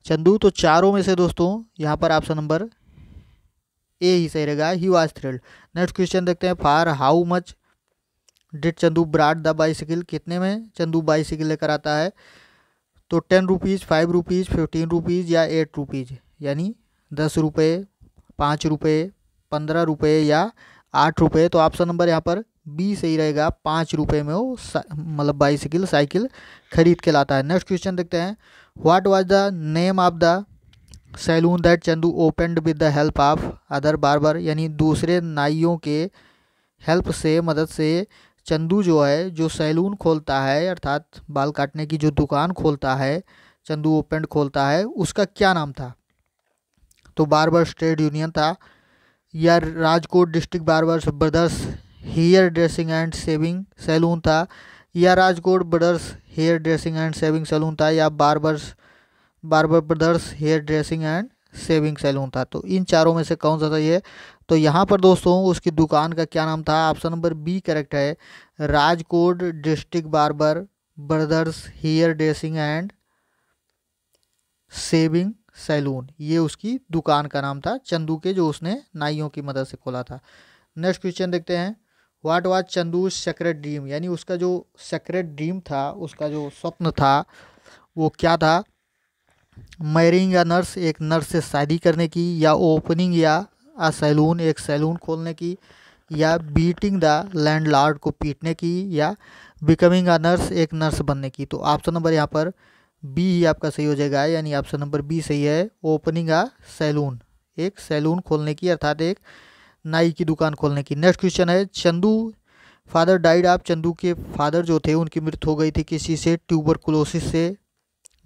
S1: Chandu तो चारों में से दोस्तों यहाँ पर ऑप्शन नंबर ए ही सही रहेगा he was thrilled next question देखते हैं for how much did Chandu brought the bicycle कितने में चंदू बाईसिकल लेकर आता है तो ten rupees five rupees fifteen rupees या एट रुपीज़ यानी दस रुपये पाँच रुपये पंद्रह रुपये या आठ रुपये तो ऑप्शन नंबर यहाँ पर बी सही रहेगा पाँच रुपये में वो मतलब बाईसाइकिल साइकिल खरीद के लाता है नेक्स्ट क्वेश्चन देखते हैं what was the name of the salon that Chandu opened with the help of other bar यानी दूसरे नाइयों के हेल्प से मदद से चंदू जो है जो सैलून खोलता है अर्थात बाल काटने की जो दुकान खोलता है चंदू ओपेंट खोलता है उसका क्या नाम था तो बार्बर्स ट्रेड यूनियन था या Rajkot district barbers brothers hair dressing and shaving salon था या Rajkot brothers hair dressing and shaving salon था या barbers barber brothers hair dressing and shaving salon था तो इन चारों में से कौन सा था ये तो यहाँ पर दोस्तों उसकी दुकान का क्या नाम था ऑप्शन नंबर बी करेक्ट है Rajkot district barber brothers hair dressing and shaving salon ये उसकी दुकान का नाम था चंदू के जो उसने नाइयों की मदद से खोला था नेक्स्ट क्वेश्चन देखते हैं what was Chandu secret dream यानी उसका जो सेक्रेट ड्रीम था उसका जो स्वप्न था वो क्या था मैरिंग या नर्स एक नर्स से शादी करने की या ओपनिंग या अ सैलून एक सैलून खोलने की या बीटिंग द लैंडलॉर्ड को पीटने की या बिकमिंग अ नर्स एक नर्स बनने की तो ऑप्शन नंबर यहाँ पर बी ही आपका सही हो जाएगा यानी ऑप्शन नंबर बी सही है ओपनिंग आ सैलून एक सैलून खोलने की अर्थात एक नाई की दुकान खोलने की नेक्स्ट क्वेश्चन है चंदू फादर डाइड आप चंदू के फादर जो थे उनकी मृत्यु हो गई थी किसी से ट्यूबरकुलोसिस से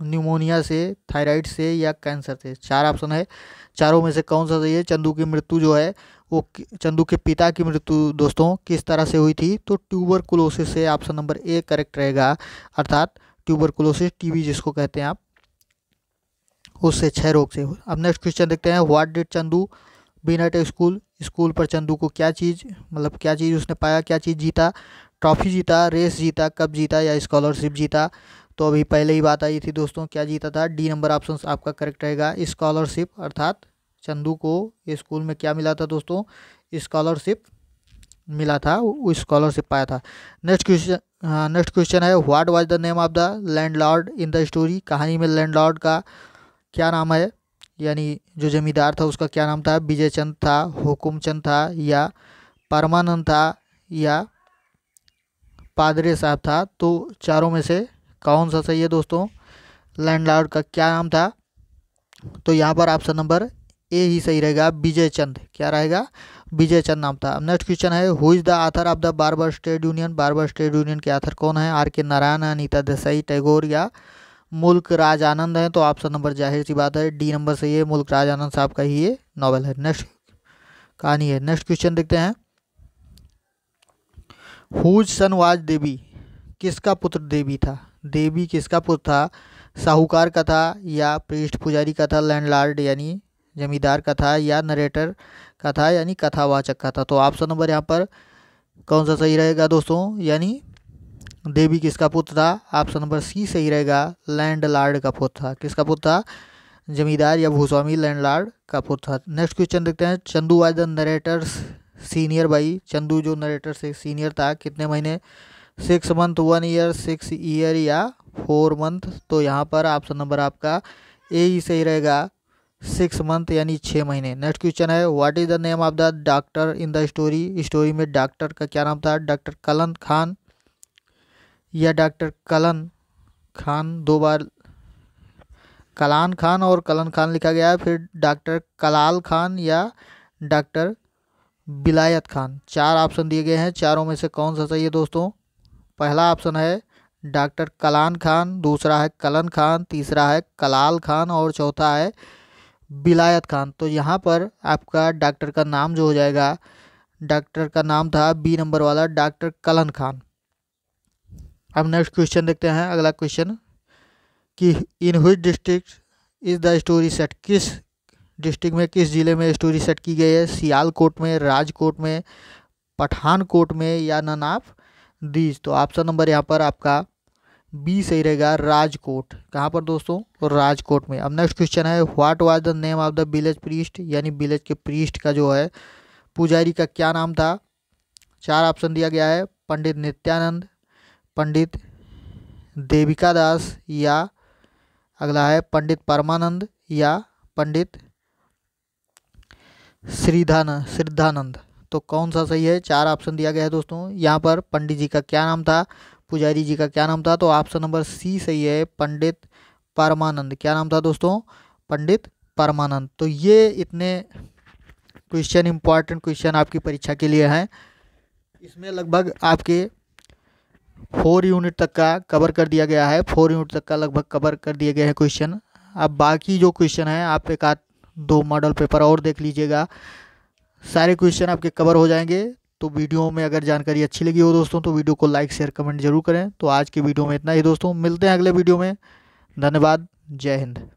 S1: न्यूमोनिया से थायराइड से या कैंसर से चार ऑप्शन है चारों में से कौन सा सही है चंदू की मृत्यु जो है वो चंदू के पिता की मृत्यु दोस्तों किस तरह से हुई थी तो ट्यूबर क्लोसिस से ऑप्शन नंबर ए करेक्ट रहेगा अर्थात ट्यूबर क्लोसिस टीबी जिसको कहते हैं आप उससे छह रोग से अब नेक्स्ट क्वेश्चन देखते हैं what did Chandu win at school school पर चंदू को क्या चीज़ मतलब क्या चीज़ उसने पाया क्या चीज़ जीता ट्रॉफी जीता रेस जीता कप जीता या स्कॉलरशिप जीता तो अभी पहले ही बात आई थी दोस्तों क्या जीता था डी नंबर ऑप्शन आपका करेक्ट रहेगा स्कॉलरशिप अर्थात चंदू को स्कूल में क्या मिला था दोस्तों स्कॉलरशिप मिला था वो स्कॉलरशिप पाया था नेक्स्ट क्वेश्चन नेक्स्ट क्वेश्चन है what was the name of the landlord in the story कहानी में लैंडलॉर्ड का क्या नाम है यानी जो जमींदार था उसका क्या नाम था विजय चंद था हुकुम चंद था या परमानंद था या पादरे साहब था तो चारों में से कौन सा सही है दोस्तों लैंडलॉर्ड का क्या नाम था तो यहाँ पर ऑप्शन नंबर ए ही सही रहेगा विजय चंद क्या रहेगा विजय चंद नाम था अब नेक्स्ट क्वेश्चन है who is the author of the barber state union barber state union के आथर कौन है आर के नारायण अनिता देसाई टैगोर या मुल्क राज आनंद है तो ऑप्शन नंबर जाहिर सी बात है डी नंबर सही है मुल्क राज आनंद साहब का ही ये नॉवल है नेक्स्ट कहानी है नेक्स्ट क्वेश्चन देखते हैं हुज सन वाज देवी किसका पुत्र देवी था देवी किसका पुत्र था साहूकार का था या पृष्ठ पुजारी का था लैंडलॉर्ड यानी जमींदार का था या नरेटर का था यानी कथावाचक का था तो ऑप्शन नंबर यहाँ पर कौन सा सही रहेगा दोस्तों यानी देवी किसका पुत्र था ऑप्शन नंबर सी सही रहेगा लैंडलार्ड का पुत्र था किसका पुत्र था जमींदार या भूस्वामी लैंडलॉर्ड का पुत्र था नेक्स्ट क्वेश्चन देखते हैं Chandu was the narrator's senior भाई चंदू जो नरेटर से सीनियर था कितने महीने six month one year six year या फोर मंथ तो यहाँ पर ऑप्शन नंबर आपका ए ही सही रहेगा सिक्स मंथ यानी छः महीने नेक्स्ट क्वेश्चन है what is the name of the doctor in the story story में डॉक्टर का क्या नाम था डॉक्टर कलन खान या डॉक्टर कलन खान दो बार कलान खान और कलन खान लिखा गया है फिर डॉक्टर कलाल खान या डॉक्टर बिलायत खान चार ऑप्शन दिए गए हैं चारों में से कौन सा सही है दोस्तों पहला ऑप्शन है डॉक्टर कलान खान दूसरा है कलन खान तीसरा है कलाल खान और चौथा है बिलायत खान तो यहाँ पर आपका डॉक्टर का नाम जो हो जाएगा डॉक्टर का नाम था बी नंबर वाला डॉक्टर कलन खान अब नेक्स्ट क्वेश्चन देखते हैं अगला क्वेश्चन कि in which district is the story set किस डिस्ट्रिक्ट में किस ज़िले में स्टोरी सेट की गई है सियालकोट में राजकोट में पठानकोट में या ननाफ दीज तो ऑप्शन नंबर यहाँ पर आपका बी सही रहेगा राजकोट कहाँ पर दोस्तों राजकोट में अब नेक्स्ट क्वेश्चन है what was the name of the village priest यानी विलेज के प्रीस्ट का जो है पुजारी का क्या नाम था चार ऑप्शन दिया गया है पंडित नित्यानंद पंडित देविका दास या अगला है पंडित परमानंद या पंडित श्रीधान श्रद्धानंद तो कौन सा सही है चार ऑप्शन दिया गया है दोस्तों यहाँ पर पंडित जी का क्या नाम था पुजारी जी का क्या नाम था तो ऑप्शन नंबर सी सही है पंडित परमानंद क्या नाम था दोस्तों पंडित परमानंद तो ये इतने क्वेश्चन इंपॉर्टेंट क्वेश्चन आपकी परीक्षा के लिए हैं इसमें लगभग आपके फोर यूनिट तक का कवर कर दिया गया है फोर यूनिट तक का लगभग कवर कर दिए गए हैं क्वेश्चन अब बाकी जो क्वेश्चन है आप एक आध दो मॉडल पेपर और देख लीजिएगा सारे क्वेश्चन आपके कवर हो जाएंगे तो वीडियो में अगर जानकारी अच्छी लगी हो दोस्तों तो वीडियो को लाइक शेयर कमेंट जरूर करें तो आज के वीडियो में इतना ही दोस्तों मिलते हैं अगले वीडियो में धन्यवाद जय हिंद